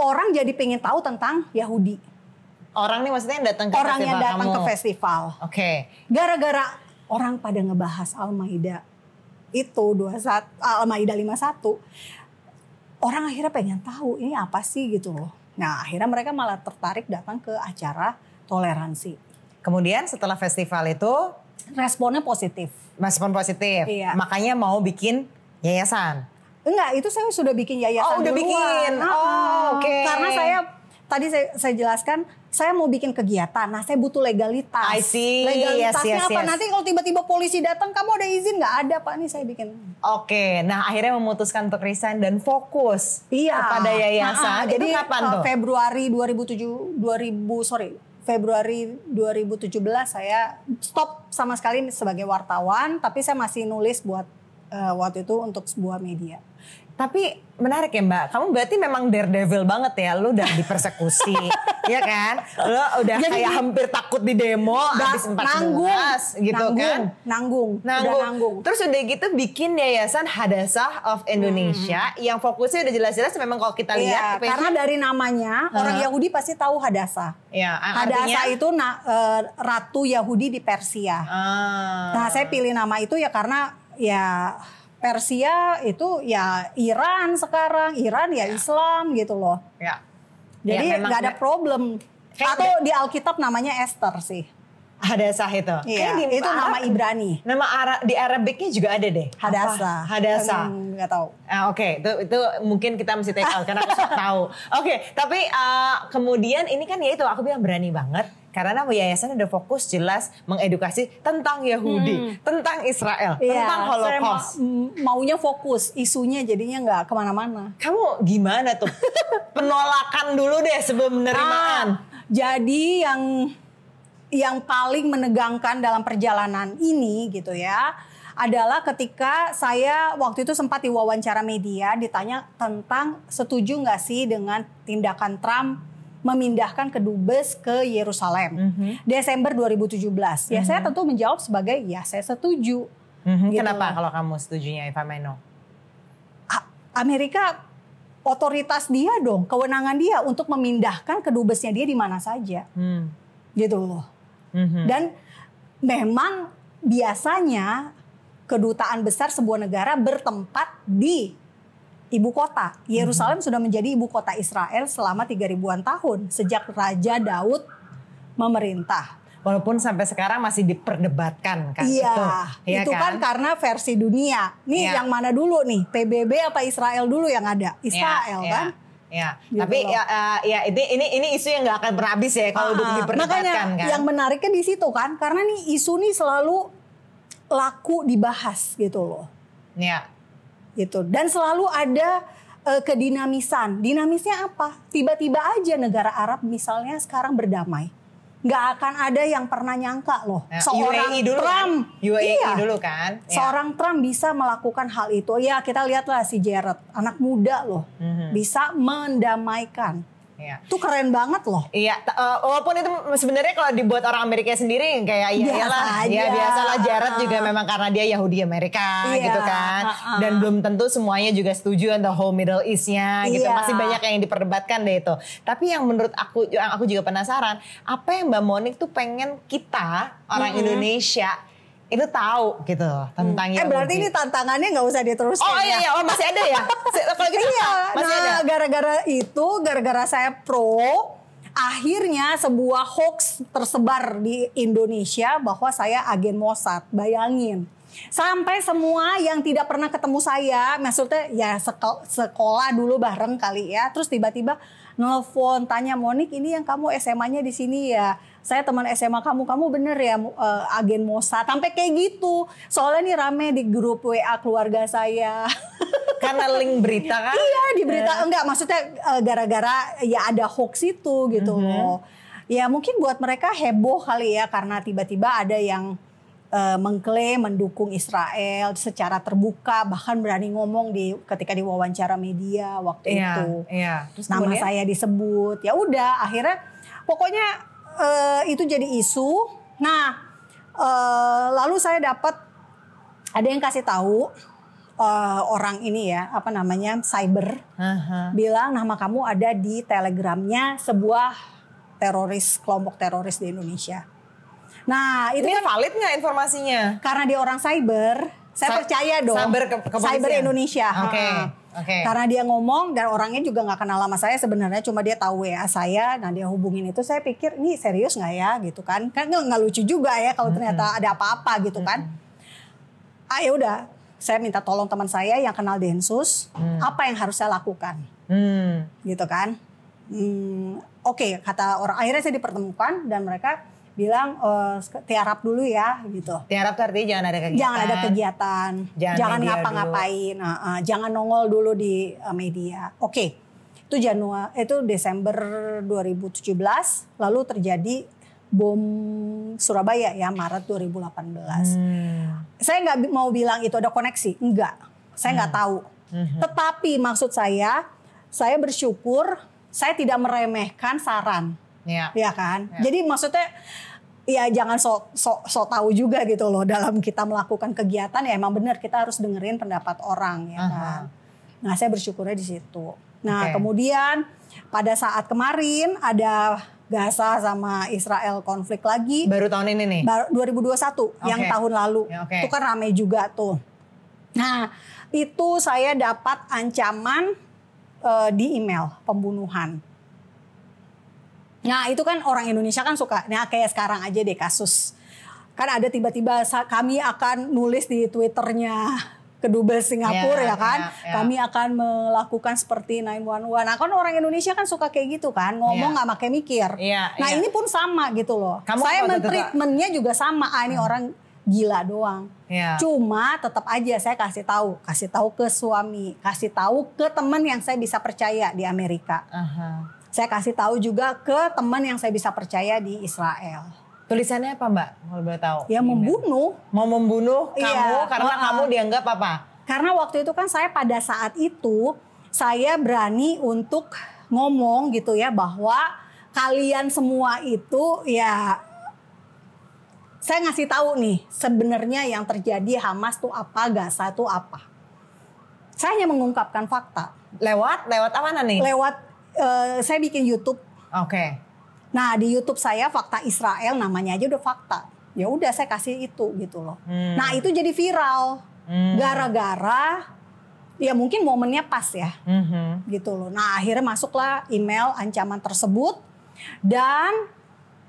orang jadi pengen tahu tentang Yahudi. Orang nih maksudnya yang datang ke orang festival yang datang kamu. ke festival. Oke. Okay. Gara-gara orang pada ngebahas Al-Maidah itu dua 21 Al-Maidah satu, orang akhirnya pengen tahu ini apa sih gitu loh. Nah, akhirnya mereka malah tertarik datang ke acara toleransi. Kemudian setelah festival itu responnya positif. Respon positif. Iya. Makanya mau bikin yayasan. Enggak, itu saya sudah bikin yayasan Oh, udah bikin. Ah, oh, oke. Okay. Karena saya tadi saya, saya jelaskan saya mau bikin kegiatan. Nah, saya butuh legalitas. I see. Legalitasnya yes, yes, apa? Yes. Nanti kalau tiba-tiba polisi datang, kamu ada izin nggak? Ada pak? Nih saya bikin. Oke. Okay. Nah, akhirnya memutuskan untuk resign dan fokus iya. kepada nah, yayasan. Nah, jadi kapan eh, tuh? Februari 2007, 2000 sorry. Februari 2017 saya stop sama sekali sebagai wartawan, tapi saya masih nulis buat uh, waktu itu untuk sebuah media. Tapi menarik ya Mbak, kamu berarti memang daredevil banget ya, lu udah dipersekusi, ya kan? Lu udah Jadi, kayak hampir takut di demo, habis empat nanggung, gitu nanggung, kan? Nanggung, nanggung. Udah nanggung. Terus udah gitu bikin Yayasan Hadasah of hmm. Indonesia hmm. yang fokusnya udah jelas-jelas memang kalau kita lihat. Iya, karena dari namanya, uh orang Yahudi pasti tahu Hadasah. Ya, Hadasah itu na, uh, ratu Yahudi di Persia. Uh. Nah saya pilih nama itu ya karena ya Persia itu ya Iran sekarang, Iran ya, ya. Islam gitu loh. Ya. Jadi ya, nggak ya, ada problem. Atau di Alkitab namanya Esther sih. Hadasah itu. Iya. Di, itu nama Ibrani. Nama Ara, di Arabiknya juga ada deh. Hadasah. Hadasah. Enggak tahu. Ah, Oke, okay. itu itu mungkin kita mesti take out karena aku sok tahu. Oke, okay, tapi uh, kemudian ini kan ya itu aku bilang berani banget karena yayasan udah fokus jelas mengedukasi tentang Yahudi, hmm. tentang Israel, yeah. tentang Holocaust. Ma mm, maunya fokus, isunya jadinya nggak kemana-mana. Kamu gimana tuh? Penolakan dulu deh sebelum penerimaan. Ah, jadi yang yang paling menegangkan dalam perjalanan ini gitu ya adalah ketika saya waktu itu sempat diwawancara media ditanya tentang setuju nggak sih dengan tindakan Trump memindahkan kedubes ke Yerusalem mm -hmm. Desember 2017. Mm -hmm. Ya mhm. saya tentu menjawab sebagai ya saya setuju. Mm -hmm. gitu. Kenapa kalau kamu setujunya Eva Meno? Amerika otoritas dia dong, kewenangan dia untuk memindahkan kedubesnya dia di mana saja. mm. Gitu loh hmm Dan memang biasanya kedutaan besar sebuah negara bertempat di ibu kota. Yerusalem mm-hmm. sudah menjadi ibu kota Israel selama tiga ribuan tahun sejak Raja Daud memerintah. Walaupun sampai sekarang masih diperdebatkan kan Iya, itu, ya itu kan? kan karena versi dunia. Nih ya. yang mana dulu nih? PBB apa Israel dulu yang ada? Israel ya, kan? Ya. Ya, gitu tapi ya, eh, ya ini ini ini isu yang nggak akan berhabis ya kalau ah, ah. diperdebatkan kan. Yang menariknya di situ kan, karena nih isu nih selalu laku dibahas gitu loh. Ya. Gitu. Dan selalu ada uh, kedinamisan. Dinamisnya apa? Tiba-tiba aja negara Arab misalnya sekarang berdamai nggak akan ada yang pernah nyangka loh nah, seorang UAE dulu kan? Trump kan? UAE iya, dulu kan ya. seorang Trump bisa melakukan hal itu ya kita lihatlah si Jared anak muda loh mm -hmm. bisa mendamaikan Iya. Itu keren banget loh. Iya, uh, walaupun itu sebenarnya kalau dibuat orang Amerika sendiri kayak ya iyalah, ya biasalah Jared juga memang karena dia Yahudi Amerika iya. gitu kan. Uh, uh. Dan belum tentu semuanya juga setuju untuk whole Middle Eastnya nya gitu. Iya. Masih banyak yang diperdebatkan deh itu. Tapi yang menurut aku yang aku juga penasaran, apa yang Mbak Monik tuh pengen kita orang -hmm. Indonesia itu tahu gitu loh, tentang hmm. Eh berarti ini tantangannya nggak usah diterusin. Oh, oh ya? iya iya, oh masih ada ya. Kalau gitu iya. Masih nah, ada. gara-gara itu, gara-gara saya pro, akhirnya sebuah hoax tersebar di Indonesia bahwa saya agen Mossad. Bayangin. Sampai semua yang tidak pernah ketemu saya, maksudnya ya sekolah dulu bareng kali ya, terus tiba-tiba nelfon tanya Monik ini yang kamu SMA-nya di sini ya saya teman SMA kamu, kamu bener ya uh, agen Mossad. Sampai kayak gitu. Soalnya nih rame di grup WA keluarga saya. Karena link berita kan? iya, di berita Yeah. enggak maksudnya eh, gara-gara uh, ya ada hoax itu gitu mm -hmm. loh. Ya mungkin buat mereka heboh kali ya karena tiba-tiba ada yang uh, mengklaim mendukung Israel secara terbuka bahkan berani ngomong di ketika diwawancara media waktu iya, itu iya. Terus nama kemudian? saya disebut ya udah akhirnya pokoknya uh, itu jadi isu. Nah, uh, lalu saya dapat ada yang kasih tahu uh, orang ini ya apa namanya cyber uh-huh. bilang nama kamu ada di telegramnya sebuah teroris kelompok teroris di Indonesia. Nah itu ini kan, valid nggak informasinya? Karena dia orang cyber, saya Sa- percaya dong. Cyber ke, cyber Indonesia. Oke. Okay. Uh-huh. Okay. Karena dia ngomong dan orangnya juga nggak kenal sama saya sebenarnya cuma dia tahu WA saya dan nah, dia hubungin itu saya pikir ini serius nggak ya gitu kan kan nggak lucu juga ya kalau ternyata ada apa-apa gitu kan. Hmm. Ah ya udah saya minta tolong teman saya yang kenal Densus hmm. apa yang harus saya lakukan hmm. gitu kan. mm, Oke okay, kata orang akhirnya saya dipertemukan dan mereka bilang uh, eh, tiarap dulu ya gitu. Tiarap tuh artinya jangan ada kegiatan. Jangan ada kegiatan. Jangan, jangan ngapa-ngapain. Uh, uh, jangan nongol dulu di uh, media. Oke. Okay. Itu Januari eh, itu Desember 2017 lalu terjadi bom Surabaya ya Maret 2018. Hmm. Saya nggak mau bilang itu ada koneksi, enggak. Saya nggak hmm. tahu. Hmm. Tetapi maksud saya saya bersyukur saya tidak meremehkan saran. Iya. Ya kan? Ya. Jadi maksudnya ya jangan sok sok so tahu juga gitu loh dalam kita melakukan kegiatan ya emang benar kita harus dengerin pendapat orang ya uh -huh. kan. Nah, saya bersyukurnya di situ. Nah, okay. kemudian pada saat kemarin ada Gaza sama Israel konflik lagi. Baru tahun ini nih. Baru 2021 okay. yang tahun lalu. Ya, okay. Itu kan rame juga tuh. Nah, itu saya dapat ancaman uh, di email pembunuhan. Nah itu kan orang Indonesia kan suka. Nah kayak sekarang aja deh kasus. Kan ada tiba-tiba kami akan nulis di Twitternya kedubes Singapura yeah, ya kan. Yeah, yeah. Kami akan melakukan seperti 911. Nah kan orang Indonesia kan suka kayak gitu kan. Ngomong ya. nggak gak pakai mikir. Yeah, nah iya. ini pun sama gitu loh. Kamu Saya mentreatmentnya juga sama. Ah ini hmm. orang gila doang. Yeah. Cuma tetap aja saya kasih tahu, kasih tahu ke suami, kasih tahu ke teman yang saya bisa percaya di Amerika. Uh -huh saya kasih tahu juga ke teman yang saya bisa percaya di Israel. Tulisannya apa Mbak? mau boleh tahu. Ya membunuh. Mau membunuh iya. kamu iya, karena uh, kamu dianggap apa? Karena waktu itu kan saya pada saat itu saya berani untuk ngomong gitu ya bahwa kalian semua itu ya saya ngasih tahu nih sebenarnya yang terjadi Hamas tuh apa, Gaza tuh apa. Saya hanya mengungkapkan fakta. Lewat lewat apa nih? Lewat uh, saya bikin YouTube. Oke. Okay. Nah di YouTube saya fakta Israel namanya aja udah fakta. Ya udah saya kasih itu gitu loh. Hmm. Nah itu jadi viral. gara hmm. Gara-gara ya mungkin momennya pas ya. Hmm. Gitu loh. Nah akhirnya masuklah email ancaman tersebut dan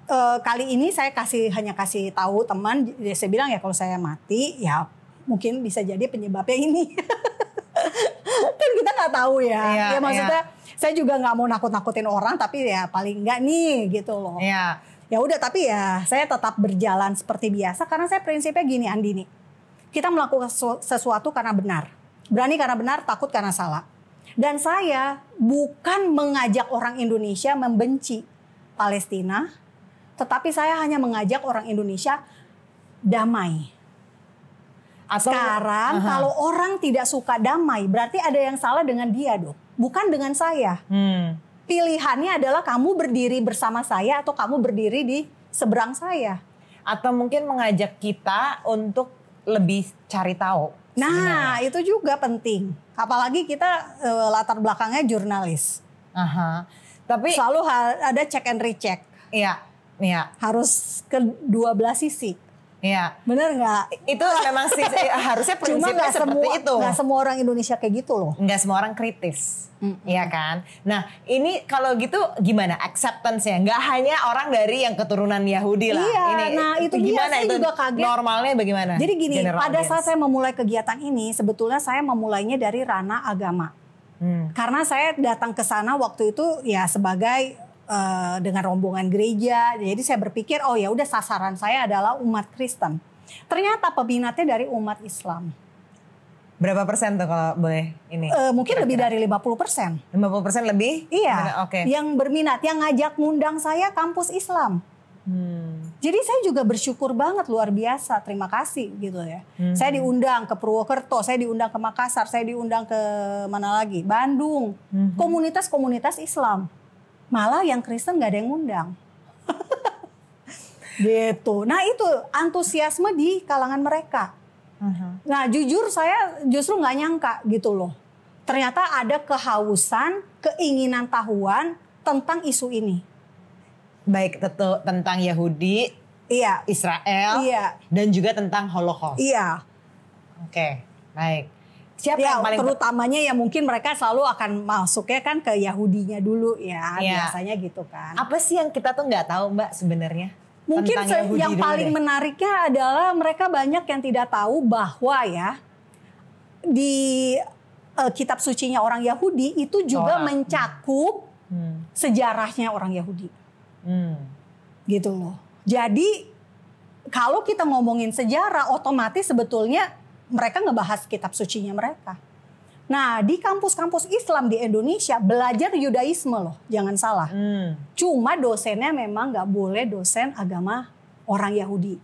uh, kali ini saya kasih hanya kasih tahu teman saya bilang ya kalau saya mati ya mungkin bisa jadi penyebabnya ini kan kita nggak tahu ya iya, ya maksudnya iya saya juga nggak mau nakut-nakutin orang tapi ya paling nggak nih gitu loh. Iya. Ya udah tapi ya saya tetap berjalan seperti biasa karena saya prinsipnya gini Andini. Kita melakukan sesuatu karena benar. Berani karena benar, takut karena salah. Dan saya bukan mengajak orang Indonesia membenci Palestina, tetapi saya hanya mengajak orang Indonesia damai. Atau, Sekarang uh -huh. kalau orang tidak suka damai, berarti ada yang salah dengan dia dong bukan dengan saya. Hmm. Pilihannya adalah kamu berdiri bersama saya atau kamu berdiri di seberang saya. Atau mungkin mengajak kita untuk lebih cari tahu. Nah, sebenarnya. itu juga penting. Apalagi kita e, latar belakangnya jurnalis. Aha. Tapi selalu ada check and recheck. Iya, iya. Harus ke dua 12 sisi. Iya. Bener nggak? Itu memang sih harusnya prinsipnya Cuma gak seperti semua, itu. Gak semua orang Indonesia kayak gitu loh. Gak semua orang kritis. Mm-hmm. kan? Nah ini kalau gitu gimana acceptance-nya? Gak hanya orang dari yang keturunan Yahudi lah. Iya, ini, nah itu gimana itu juga kaget. Normalnya bagaimana? Jadi gini, General pada audience. saat saya memulai kegiatan ini sebetulnya saya memulainya dari ranah agama. Hmm. Karena saya datang ke sana waktu itu ya sebagai uh, dengan rombongan gereja. Jadi saya berpikir oh ya udah sasaran saya adalah umat Kristen. Ternyata peminatnya dari umat Islam. Berapa persen tuh kalau boleh ini? Uh, mungkin lebih dari 50 persen. 50 persen lebih? Iya. Oke. Okay. Yang berminat, yang ngajak ngundang saya kampus Islam. Hmm. Jadi saya juga bersyukur banget luar biasa, terima kasih gitu ya. Hmm. Saya diundang ke Purwokerto, saya diundang ke Makassar, saya diundang ke mana lagi? Bandung. Hmm. Komunitas-komunitas hmm. Islam. Malah yang Kristen nggak ada yang ngundang. gitu. Nah itu antusiasme di kalangan mereka. Uh-huh. Nah jujur saya justru nggak nyangka gitu loh. Ternyata ada kehausan, keinginan tahuan tentang isu ini. Baik tentu tentang Yahudi, iya. Israel, iya. dan juga tentang Holocaust. Iya. Oke, baik siapa ya, yang paling terutamanya ya mungkin mereka selalu akan masuknya kan ke Yahudinya dulu ya, ya. biasanya gitu kan. Apa sih yang kita tuh nggak tahu Mbak sebenarnya? Mungkin se yang paling deh. menariknya adalah mereka banyak yang tidak tahu bahwa ya di uh, kitab sucinya orang Yahudi itu juga Torah. mencakup hmm. sejarahnya orang Yahudi. Hmm. Gitu loh. Jadi kalau kita ngomongin sejarah otomatis sebetulnya mereka ngebahas kitab sucinya mereka. Nah, di kampus-kampus Islam di Indonesia belajar Yudaisme loh, jangan salah. Hmm. Cuma dosennya memang nggak boleh dosen agama orang Yahudi.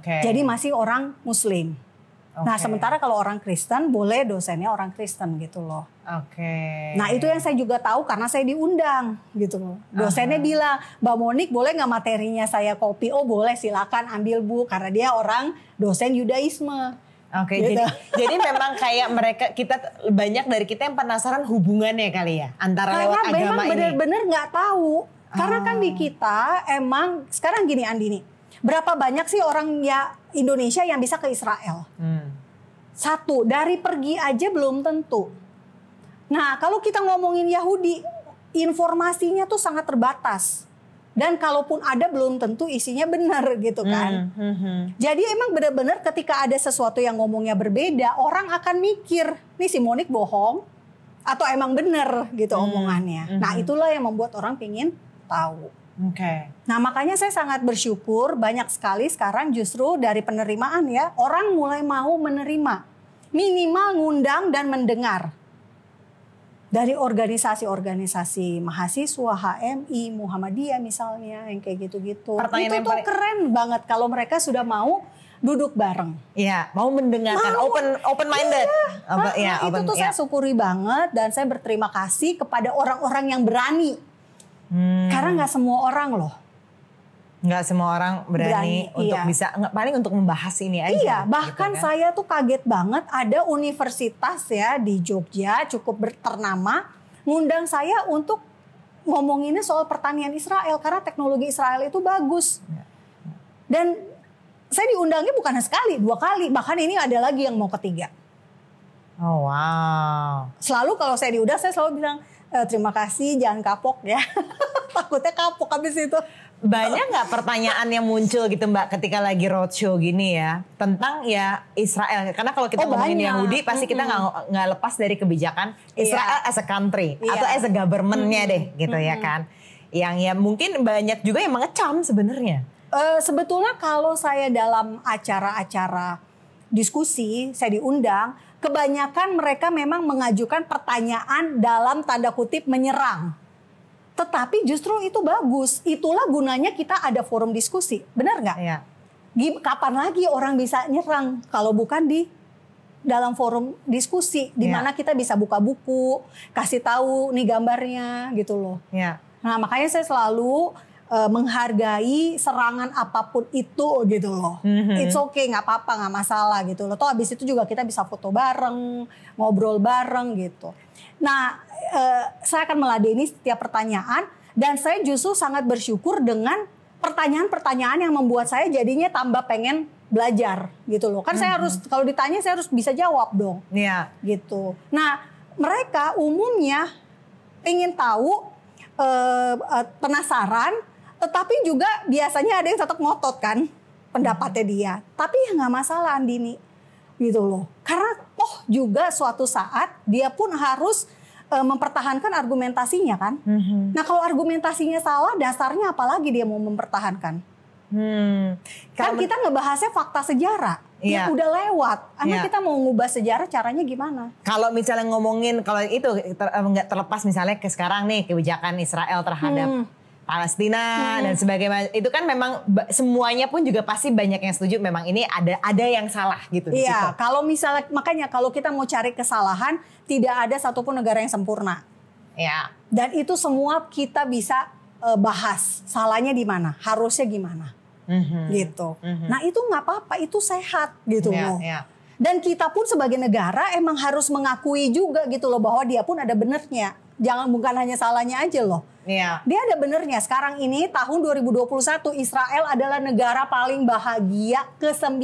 Okay. Jadi masih orang Muslim. Okay. Nah, sementara kalau orang Kristen boleh dosennya orang Kristen gitu loh. Oke. Okay. Nah, itu yang saya juga tahu karena saya diundang gitu loh. Dosennya uh -huh. bilang, "Mbak Monik, boleh nggak materinya saya kopi?" "Oh, boleh, silakan ambil Bu," karena dia orang dosen Yudaisme. Oke, okay, gitu. jadi jadi memang kayak mereka kita banyak dari kita yang penasaran hubungannya kali ya antara Karena lewat agama memang benar benar nggak tahu. Oh. Karena kan di ah. kita emang sekarang gini Andini, berapa banyak sih orang ya Indonesia yang bisa ke Israel? Hmm. Satu dari pergi aja belum tentu. Nah kalau kita ngomongin Yahudi, informasinya tuh sangat terbatas dan kalaupun ada belum tentu isinya benar gitu hmm, kan. Mm -hmm. Jadi emang benar-benar ketika ada sesuatu yang ngomongnya berbeda, orang akan mikir, nih si Monik bohong atau emang benar gitu mm -hmm. omongannya. Hmm, nah, hmm. itulah yang membuat orang pingin tahu. Oke. Okay. Nah, makanya saya sangat bersyukur banyak sekali sekarang justru dari penerimaan ya, orang mulai mau menerima. Minimal ngundang dan mendengar dari organisasi-organisasi mahasiswa HMI Muhammadiyah misalnya yang kayak gitu-gitu itu tuh paling... keren banget kalau mereka sudah mau duduk bareng Iya, mau mendengarkan mau. open iya. nah, iya, open minded iya. ya, nah, open, itu tuh ya. saya syukuri banget dan saya berterima kasih kepada orang-orang yang berani hmm. karena nggak semua orang loh nggak semua orang berani, berani untuk iya. bisa paling untuk membahas ini aja. Iya, gitu bahkan gitu kan? saya tuh kaget banget ada universitas ya di Jogja cukup berternama ngundang saya untuk ngomonginnya soal pertanian Israel karena teknologi Israel itu bagus. Iya, iya. Dan saya diundangnya bukan sekali, dua kali, bahkan ini ada lagi yang mau ketiga. Oh wow. Selalu kalau saya diundang saya selalu bilang e, terima kasih jangan kapok ya. Takutnya kapok habis itu banyak nggak pertanyaan yang muncul gitu mbak ketika lagi roadshow gini ya tentang ya Israel karena kalau kita oh, ngomongin banyak. Yahudi pasti mm -hmm. kita nggak nggak lepas dari kebijakan iya. Israel yeah. as a country yeah. atau as a governmentnya mm -hmm. deh gitu mm -hmm. ya kan yang ya mungkin banyak juga yang mengecam sebenarnya uh, sebetulnya kalau saya dalam acara-acara diskusi saya diundang kebanyakan mereka memang mengajukan pertanyaan dalam tanda kutip menyerang tetapi justru itu bagus. Itulah gunanya kita ada forum diskusi. Benar nggak? Ya. Kapan lagi orang bisa nyerang kalau bukan di dalam forum diskusi di iya. mana kita bisa buka buku, kasih tahu nih gambarnya gitu loh. Ya. Nah, makanya saya selalu uh, menghargai serangan apapun itu gitu loh. Mm-hmm. It's okay, nggak apa-apa, nggak masalah gitu loh. Tuh abis itu juga kita bisa foto bareng, ngobrol bareng gitu. Nah, uh, saya akan meladeni setiap pertanyaan dan saya justru sangat bersyukur dengan pertanyaan-pertanyaan yang membuat saya jadinya tambah pengen belajar gitu loh. Kan mm-hmm. saya mhm. harus kalau ditanya saya harus bisa jawab dong. Iya. Yeah. Gitu. Nah, mereka umumnya ingin tahu uh, penasaran tetapi juga biasanya ada yang tetap ngotot kan pendapatnya dia. Tapi ya nggak masalah Andini gitu loh. Karena toh juga suatu saat dia pun harus e, mempertahankan argumentasinya kan. Mm-hmm. Nah kalau argumentasinya salah dasarnya apalagi dia mau mempertahankan. Hmm. Kan kita ngebahasnya fakta sejarah. Ya. ya udah lewat. Karena ya. kita mau ngubah sejarah caranya gimana? Kalau misalnya ngomongin kalau itu ter, terlepas misalnya ke sekarang nih kebijakan Israel terhadap hmm Palestina hmm. dan sebagainya itu kan memang semuanya pun juga pasti banyak yang setuju memang ini ada ada yang salah gitu. Iya kalau misalnya makanya kalau kita mau cari kesalahan tidak ada satupun negara yang sempurna. Iya Dan itu semua kita bisa e, bahas salahnya di mana harusnya gimana mm-hmm. gitu. Mm-hmm. Nah itu nggak apa-apa itu sehat gitu ya, loh. Ya. Dan kita pun sebagai negara emang harus mengakui juga gitu loh bahwa dia pun ada benernya jangan bukan hanya salahnya aja loh. Iya. Dia ada benernya. Sekarang ini tahun 2021 Israel adalah negara paling bahagia ke-9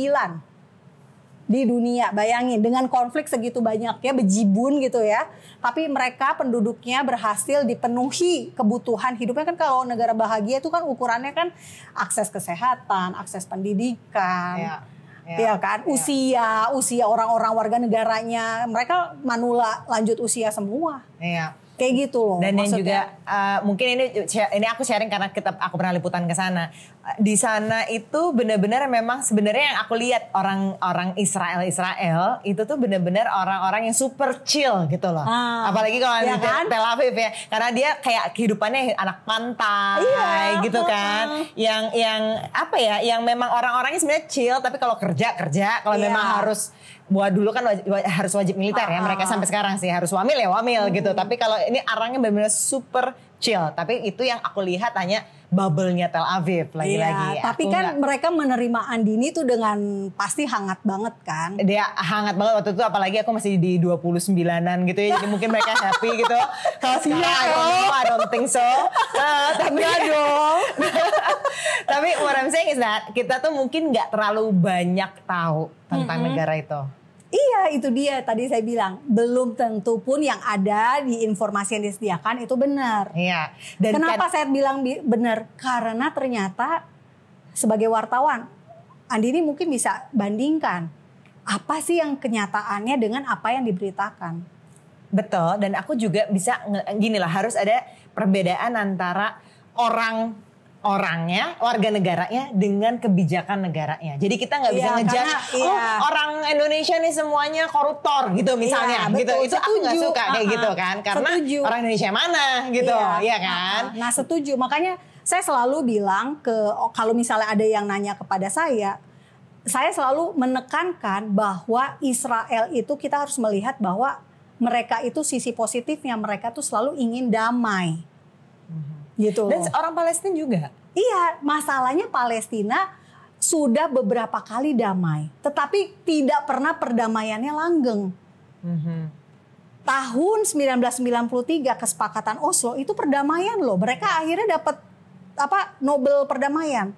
di dunia. Bayangin dengan konflik segitu banyaknya bejibun gitu ya. Tapi mereka penduduknya berhasil dipenuhi kebutuhan hidupnya kan kalau negara bahagia itu kan ukurannya kan akses kesehatan, akses pendidikan. Iya. Ya, ya kan ya. usia usia orang-orang warga negaranya mereka manula lanjut usia semua. Iya. Kayak gitu loh. Dan yang juga uh, mungkin ini ini aku sharing karena kita aku pernah liputan ke sana. Di sana itu benar-benar memang sebenarnya yang aku lihat orang-orang Israel Israel itu tuh benar-benar orang-orang yang super chill gitu loh. Ah, Apalagi kalau iya di kan? Tel Aviv ya, karena dia kayak kehidupannya anak pantai iya, gitu ah. kan. yang yang apa ya? Yang memang orang-orangnya sebenarnya chill tapi kalau kerja kerja, kalau iya. memang harus buat dulu kan wajib, harus wajib militer ya mereka ah. sampai sekarang sih harus wamil ya wamil gitu. hmm. gitu tapi kalau ini arangnya benar-benar super kecil, tapi itu yang aku lihat hanya bubble-nya Tel Aviv lagi-lagi. Iya, tapi kan enggak. mereka menerima Andini itu dengan pasti hangat banget kan? Dia hangat banget waktu itu apalagi aku masih di 29-an gitu ya. jadi mungkin mereka happy gitu. Kalau sekarang yeah, I don't know, I don't think so. Uh, tapi ya dong. tapi what I'm saying is that kita tuh mungkin nggak terlalu banyak tahu tentang mm -hmm. negara itu. Iya itu dia tadi saya bilang belum tentu pun yang ada di informasi yang disediakan itu benar. Iya. Dan Kenapa kan- saya bilang benar? Karena ternyata sebagai wartawan Andi ini mungkin bisa bandingkan apa sih yang kenyataannya dengan apa yang diberitakan. Betul dan aku juga bisa gini lah harus ada perbedaan antara orang orangnya, warga negaranya dengan kebijakan negaranya. Jadi kita nggak bisa ya, ngejudge oh, iya. oh orang Indonesia nih semuanya koruptor gitu iya, misalnya. Ya, gitu itu setuju. aku nggak suka uh kayak gitu kan karena setuju. orang Indonesia mana gitu, ya, ya kan? Uh Nah, setuju. Makanya saya selalu bilang ke oh, kalau misalnya ada yang nanya kepada saya, saya selalu menekankan bahwa Israel itu kita harus melihat bahwa mereka itu sisi positifnya mereka tuh selalu ingin damai. Mhm gitu. Dan orang Palestina juga. Iya, masalahnya Palestina sudah beberapa kali damai, tetapi tidak pernah perdamaiannya langgeng. Mm-hmm. Tahun 1993 kesepakatan Oslo itu perdamaian loh. Mereka akhirnya dapat apa Nobel perdamaian.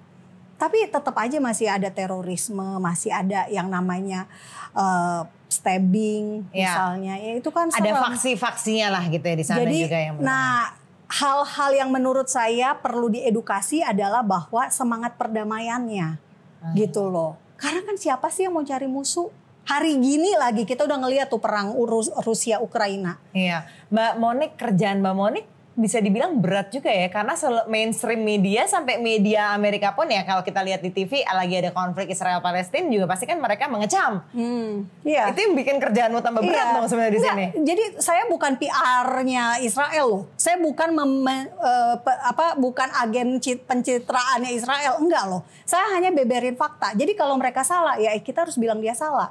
Tapi tetap aja masih ada terorisme, masih ada yang namanya uh, stabbing ya. misalnya. Ya itu kan ada faksi-faksinya lah gitu ya di sana Jadi, juga yang Jadi. Nah, hal-hal yang menurut saya perlu diedukasi adalah bahwa semangat perdamaiannya hmm. gitu loh. Karena kan siapa sih yang mau cari musuh? Hari gini lagi kita udah ngeliat tuh perang Rusia Ukraina. Iya, Mbak Monik kerjaan Mbak Monik bisa dibilang berat juga ya karena mainstream media sampai media Amerika pun ya kalau kita lihat di TV lagi ada konflik Israel Palestina juga pasti kan mereka mengecam. Hmm. Yeah. Itu yang bikin kerjaanmu tambah berat yeah. dong sebenarnya di sini. Jadi saya bukan PR-nya Israel loh. Saya bukan mem, uh, apa bukan agen pencitraannya Israel enggak loh. Saya hanya beberin fakta. Jadi kalau mereka salah ya eh, kita harus bilang dia salah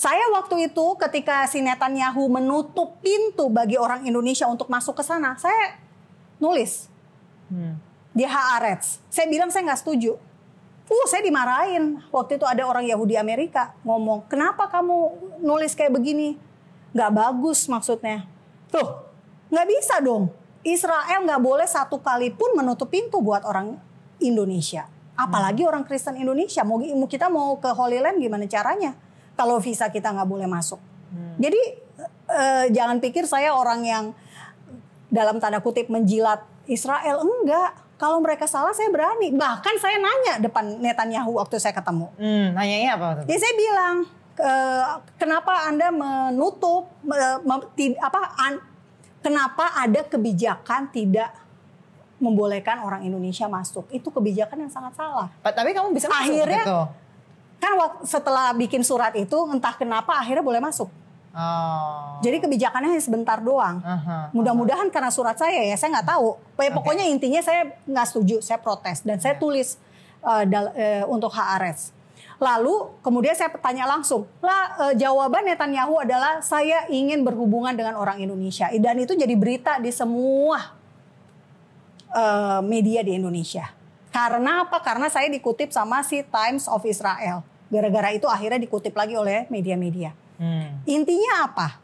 saya waktu itu ketika si Netanyahu menutup pintu bagi orang Indonesia untuk masuk ke sana, saya nulis hmm. di Haaretz. Saya bilang saya nggak setuju. Uh, saya dimarahin. Waktu itu ada orang Yahudi Amerika ngomong, kenapa kamu nulis kayak begini? Nggak bagus maksudnya. Tuh, nggak bisa dong. Israel nggak boleh satu kali pun menutup pintu buat orang Indonesia. Apalagi hmm. orang Kristen Indonesia. Mau kita mau ke Holy Land gimana caranya? kalau visa kita nggak boleh masuk. Hmm. Jadi eh, jangan pikir saya orang yang dalam tanda kutip menjilat Israel enggak. Kalau mereka salah saya berani. Bahkan saya nanya depan Netanyahu waktu saya ketemu. Hmm, ya apa Ya saya bilang e, kenapa Anda menutup me, eh, me, ti, apa an, kenapa ada kebijakan tidak membolehkan orang Indonesia masuk. Itu kebijakan yang sangat salah. Tapi kamu bisa masuk Akhirnya, Kan setelah bikin surat itu entah kenapa akhirnya boleh masuk. Oh. Jadi kebijakannya hanya sebentar doang. Uh -huh. Mudah-mudahan karena surat saya ya, saya nggak tahu. pokoknya intinya saya nggak setuju, saya protes dan saya yeah. tulis uh, uh, untuk HRS. E Lalu kemudian saya tanya langsung, lah uh, jawaban Netanyahu adalah saya ingin berhubungan dengan orang Indonesia. Dan itu jadi berita di semua uh, media di Indonesia. Karena apa? Karena saya dikutip sama si Times of Israel. Gara-gara itu akhirnya dikutip lagi oleh media-media. Hmm. Intinya apa?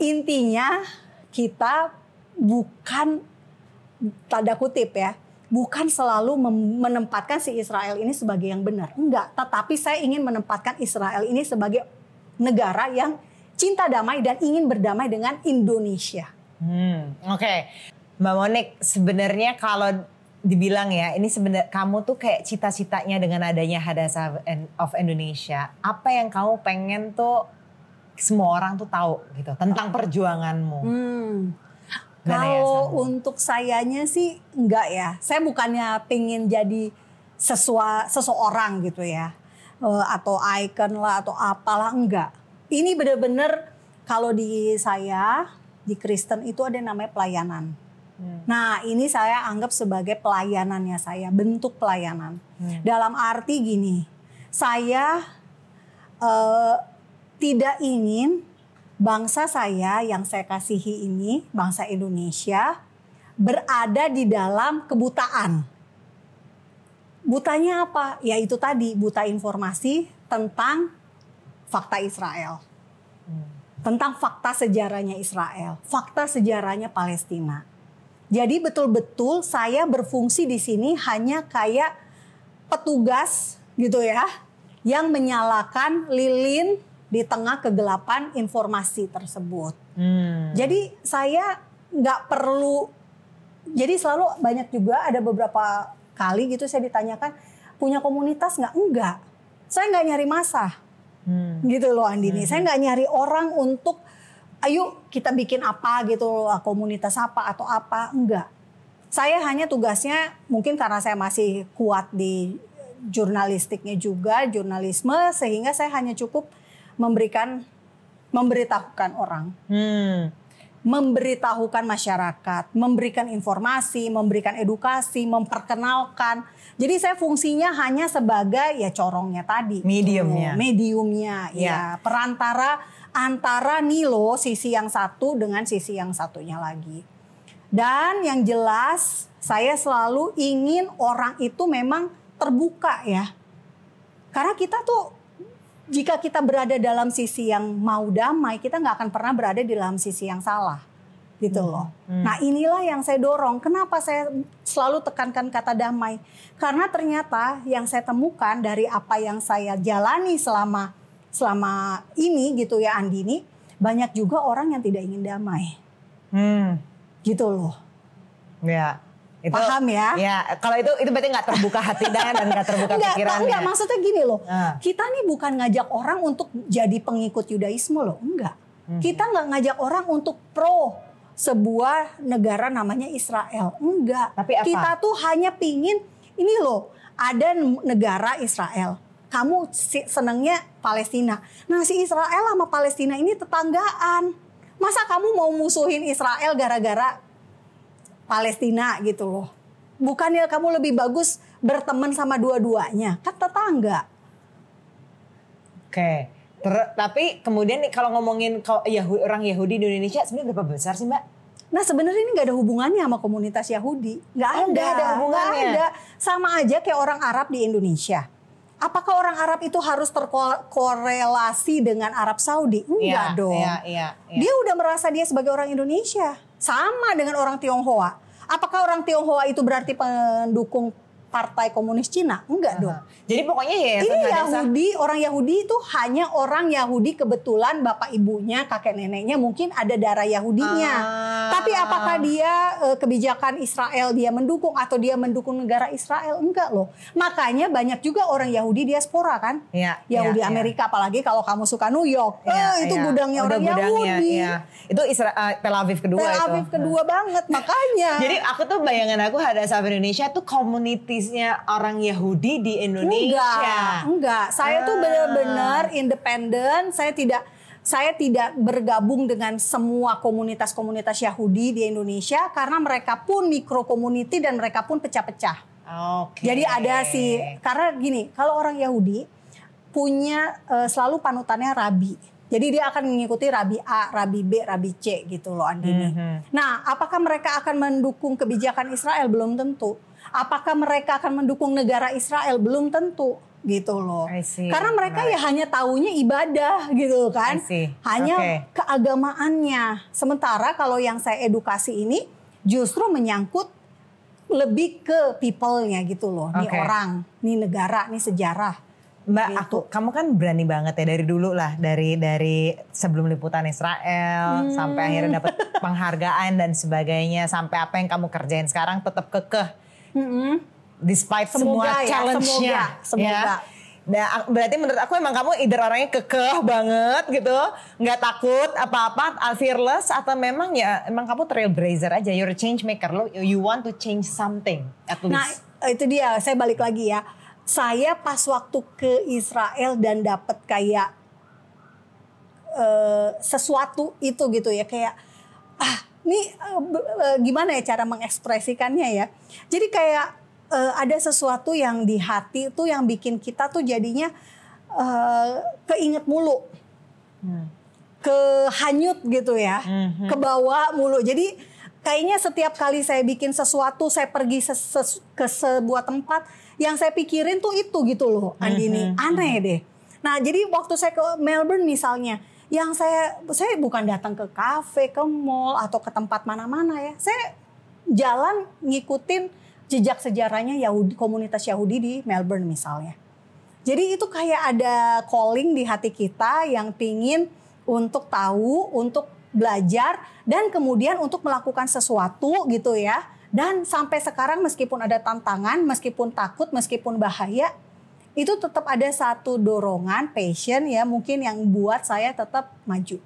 Intinya kita bukan tanda kutip ya, bukan selalu menempatkan si Israel ini sebagai yang benar. Enggak, tetapi saya ingin menempatkan Israel ini sebagai negara yang cinta damai dan ingin berdamai dengan Indonesia. Hmm, oke. Okay. Mbak Monik, sebenarnya kalau dibilang ya ini sebenarnya kamu tuh kayak cita-citanya dengan adanya Hadasa of Indonesia apa yang kamu pengen tuh semua orang tuh tahu gitu tentang perjuanganmu hmm. Ya, kalau untuk sayanya sih enggak ya saya bukannya pengen jadi sesua, seseorang gitu ya eh, atau icon lah atau apalah enggak ini bener-bener kalau di saya di Kristen itu ada yang namanya pelayanan Hmm. Nah, ini saya anggap sebagai pelayanannya saya, bentuk pelayanan. Hmm. Dalam arti gini, saya uh, tidak ingin bangsa saya yang saya kasihi ini, bangsa Indonesia, berada di dalam kebutaan. Butanya apa? Ya itu tadi, buta informasi tentang fakta Israel. Hmm. Tentang fakta sejarahnya Israel, fakta sejarahnya Palestina jadi betul-betul saya berfungsi di sini hanya kayak petugas gitu ya yang menyalakan lilin di tengah kegelapan informasi tersebut. Hmm. Jadi saya nggak perlu. Jadi selalu banyak juga ada beberapa kali gitu saya ditanyakan punya komunitas nggak? Enggak. Saya nggak nyari masa. Hmm. Gitu loh Andini. Hmm. Saya nggak nyari orang untuk ayo kita bikin apa gitu eh, komunitas apa atau apa enggak saya hanya tugasnya mungkin karena saya masih kuat di jurnalistiknya juga jurnalisme sehingga saya hanya cukup memberikan memberitahukan orang hmm. memberitahukan masyarakat memberikan informasi memberikan edukasi memperkenalkan jadi saya fungsinya hanya sebagai ya corongnya tadi gitu. mediumnya mediumnya ya, ya perantara antara nih lo sisi yang satu dengan sisi yang satunya lagi. Dan yang jelas saya selalu ingin orang itu memang terbuka ya. Karena kita tuh jika kita berada dalam sisi yang mau damai, kita nggak akan pernah berada di dalam sisi yang salah, gitu loh. Hmm. Hmm. Nah inilah yang saya dorong. Kenapa saya selalu tekankan kata damai? Karena ternyata yang saya temukan dari apa yang saya jalani selama selama ini gitu ya Andini banyak juga orang yang tidak ingin damai. Hmm. Gitu loh. Ya. Itu, Paham ya? Ya, kalau itu itu berarti nggak terbuka hati dan nggak terbuka enggak, pikiran. Enggak, enggak, ya. maksudnya gini loh. Uh. Kita nih bukan ngajak orang untuk jadi pengikut Yudaisme loh, enggak. Hmm. Kita nggak ngajak orang untuk pro sebuah negara namanya Israel. Enggak. Tapi apa? Kita tuh hanya pingin ini loh, ada negara Israel kamu senengnya Palestina. Nah si Israel sama Palestina ini tetanggaan. Masa kamu mau musuhin Israel gara-gara Palestina gitu loh. Bukannya kamu lebih bagus berteman sama dua-duanya. Kan tetangga. Oke. Ter tapi kemudian kalau ngomongin Yahudi, orang Yahudi di Indonesia sebenarnya berapa besar sih mbak? Nah sebenarnya ini gak ada hubungannya sama komunitas Yahudi, Gak ada, oh, ada, ada hubungannya. Gak ada. Sama aja kayak orang Arab di Indonesia apakah orang Arab itu harus terkorelasi dengan Arab Saudi? Enggak ya, dong. Ya, ya, ya. Dia udah merasa dia sebagai orang Indonesia. Sama dengan orang Tionghoa. Apakah orang Tionghoa itu berarti pendukung Partai Komunis Cina, enggak uh -huh. dong. Jadi pokoknya ya ini iya, Yahudi, orang Yahudi itu hanya orang Yahudi kebetulan bapak ibunya, kakek neneknya mungkin ada darah Yahudinya. Uh. Tapi apakah dia eh, kebijakan Israel dia mendukung atau dia mendukung negara Israel? Enggak loh. Makanya banyak juga orang Yahudi diaspora kan? Ya, Yahudi ya, Amerika ya. apalagi kalau kamu suka New York, ya, eh, itu ya. gudangnya oh, orang Yahudi. Ya. Itu Israel, uh, Tel Aviv kedua Tel Aviv itu. kedua banget makanya. Jadi aku tuh bayangan aku ada sahabat Indonesia tuh community case orang Yahudi di Indonesia. Enggak, enggak. Saya ah. tuh benar-benar independen. Saya tidak saya tidak bergabung dengan semua komunitas-komunitas Yahudi di Indonesia karena mereka pun mikro community dan mereka pun pecah-pecah. Okay. Jadi ada sih. karena gini, kalau orang Yahudi punya uh, selalu panutannya rabi. Jadi dia akan mengikuti Rabi A, Rabi B, Rabi C gitu loh Andini. Mm -hmm. Nah, apakah mereka akan mendukung kebijakan Israel belum tentu. Apakah mereka akan mendukung negara Israel? Belum tentu gitu loh. Karena mereka right. ya hanya taunya ibadah gitu kan. Hanya okay. keagamaannya. Sementara kalau yang saya edukasi ini justru menyangkut lebih ke people-nya gitu loh. Okay. Nih orang, nih negara, nih sejarah. Mbak, gitu. aku kamu kan berani banget ya dari dulu lah dari dari sebelum liputan Israel hmm. sampai akhirnya dapat penghargaan dan sebagainya sampai apa yang kamu kerjain sekarang tetap kekeh mm -hmm. despite semua ya, challenge-nya semoga, semoga. Ya. Nah, berarti menurut aku emang kamu either orangnya kekeh banget gitu, nggak takut apa-apa, uh, fearless atau memang ya emang kamu trailblazer aja, you're a change maker, lo you want to change something at nah, least. Nah, itu dia, saya balik lagi ya. Saya pas waktu ke Israel dan dapet kayak uh, sesuatu itu gitu ya, kayak ah ini uh, uh, gimana ya cara mengekspresikannya ya. Jadi kayak uh, ada sesuatu yang di hati itu yang bikin kita tuh jadinya uh, keinget mulu. Hmm. Kehanyut gitu ya. Hmm. Kebawa mulu. Jadi kayaknya setiap kali saya bikin sesuatu, saya pergi ses ke sebuah tempat yang saya pikirin tuh itu gitu loh, Andini. Hmm. Aneh mhm. deh. Nah, jadi waktu saya ke Melbourne misalnya, yang saya saya bukan datang ke kafe, ke mall atau ke tempat mana-mana ya. Saya jalan ngikutin jejak sejarahnya Yahudi komunitas Yahudi di Melbourne misalnya. Jadi itu kayak ada calling di hati kita yang pingin untuk tahu, untuk belajar dan kemudian untuk melakukan sesuatu gitu ya. Dan sampai sekarang meskipun ada tantangan, meskipun takut, meskipun bahaya, itu tetap ada satu dorongan passion ya mungkin yang buat saya tetap maju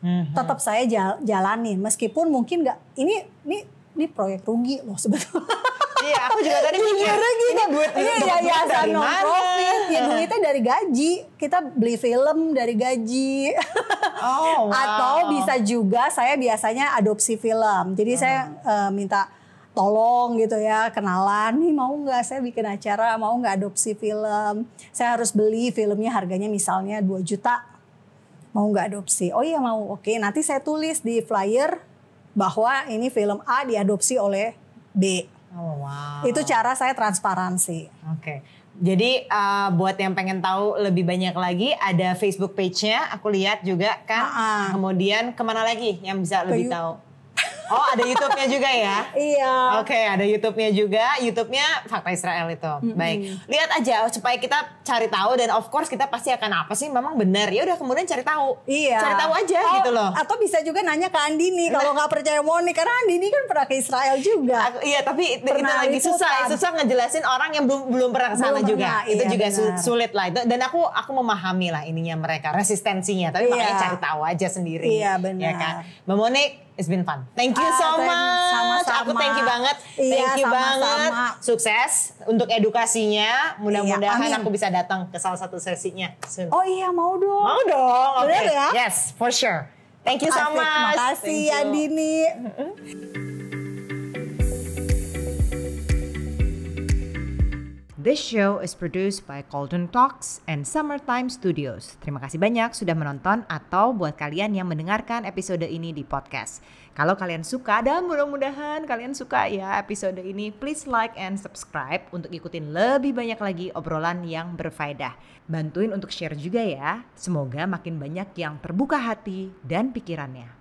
mm-hmm. tetap saya jal- jalani meskipun mungkin nggak ini ini ini proyek rugi loh sebetulnya iya aku juga tadi mikir rugi ini iya iya non profit ya duitnya dari gaji kita beli film dari gaji oh, wow. atau bisa juga saya biasanya adopsi film jadi hmm. saya uh, minta tolong gitu ya kenalan nih mau nggak saya bikin acara mau nggak adopsi film saya harus beli filmnya harganya misalnya 2 juta mau nggak adopsi oh iya mau oke nanti saya tulis di flyer bahwa ini film A diadopsi oleh B oh, wow. itu cara saya transparansi oke okay. Jadi uh, buat yang pengen tahu lebih banyak lagi ada Facebook page-nya, aku lihat juga kan. Uh -uh. Kemudian kemana lagi yang bisa Ke lebih tahu? Oh ada YouTube-nya juga ya? iya. Oke okay, ada YouTube-nya juga. YouTube-nya fakta Israel itu. Mm -hmm. Baik. Lihat aja supaya kita cari tahu dan of course kita pasti akan apa sih memang benar ya udah kemudian cari tahu. Iya. Cari tahu aja oh, gitu loh. Atau bisa juga nanya ke Andini kalau nggak percaya Moni karena Andini kan pernah ke Israel juga. Aku, iya tapi pernah itu lagi susah kan. susah ngejelasin orang yang belum belum pernah ke sana juga. Iya, itu juga benar. sulit lah itu dan aku aku memahami lah ininya mereka resistensinya tapi iya. makanya cari tahu aja sendiri. Iya benar. Ya kan. Mbak Monik It's been fun. Thank you ah, so uh, much. Sama-sama. Aku thank you banget. Iya, thank you sama-sama. banget. Sukses untuk edukasinya. Mudah-mudahan iya, aku bisa datang ke salah satu sesinya. Soon. Oh iya mau dong. Mau dong. Oke. Okay. Ya? Yes, for sure. Thank you so Asik, much. Makasih Andini. This show is produced by Golden Talks and Summertime Studios. Terima kasih banyak sudah menonton atau buat kalian yang mendengarkan episode ini di podcast. Kalau kalian suka dan mudah-mudahan kalian suka ya episode ini, please like and subscribe untuk ikutin lebih banyak lagi obrolan yang berfaedah. Bantuin untuk share juga ya. Semoga makin banyak yang terbuka hati dan pikirannya.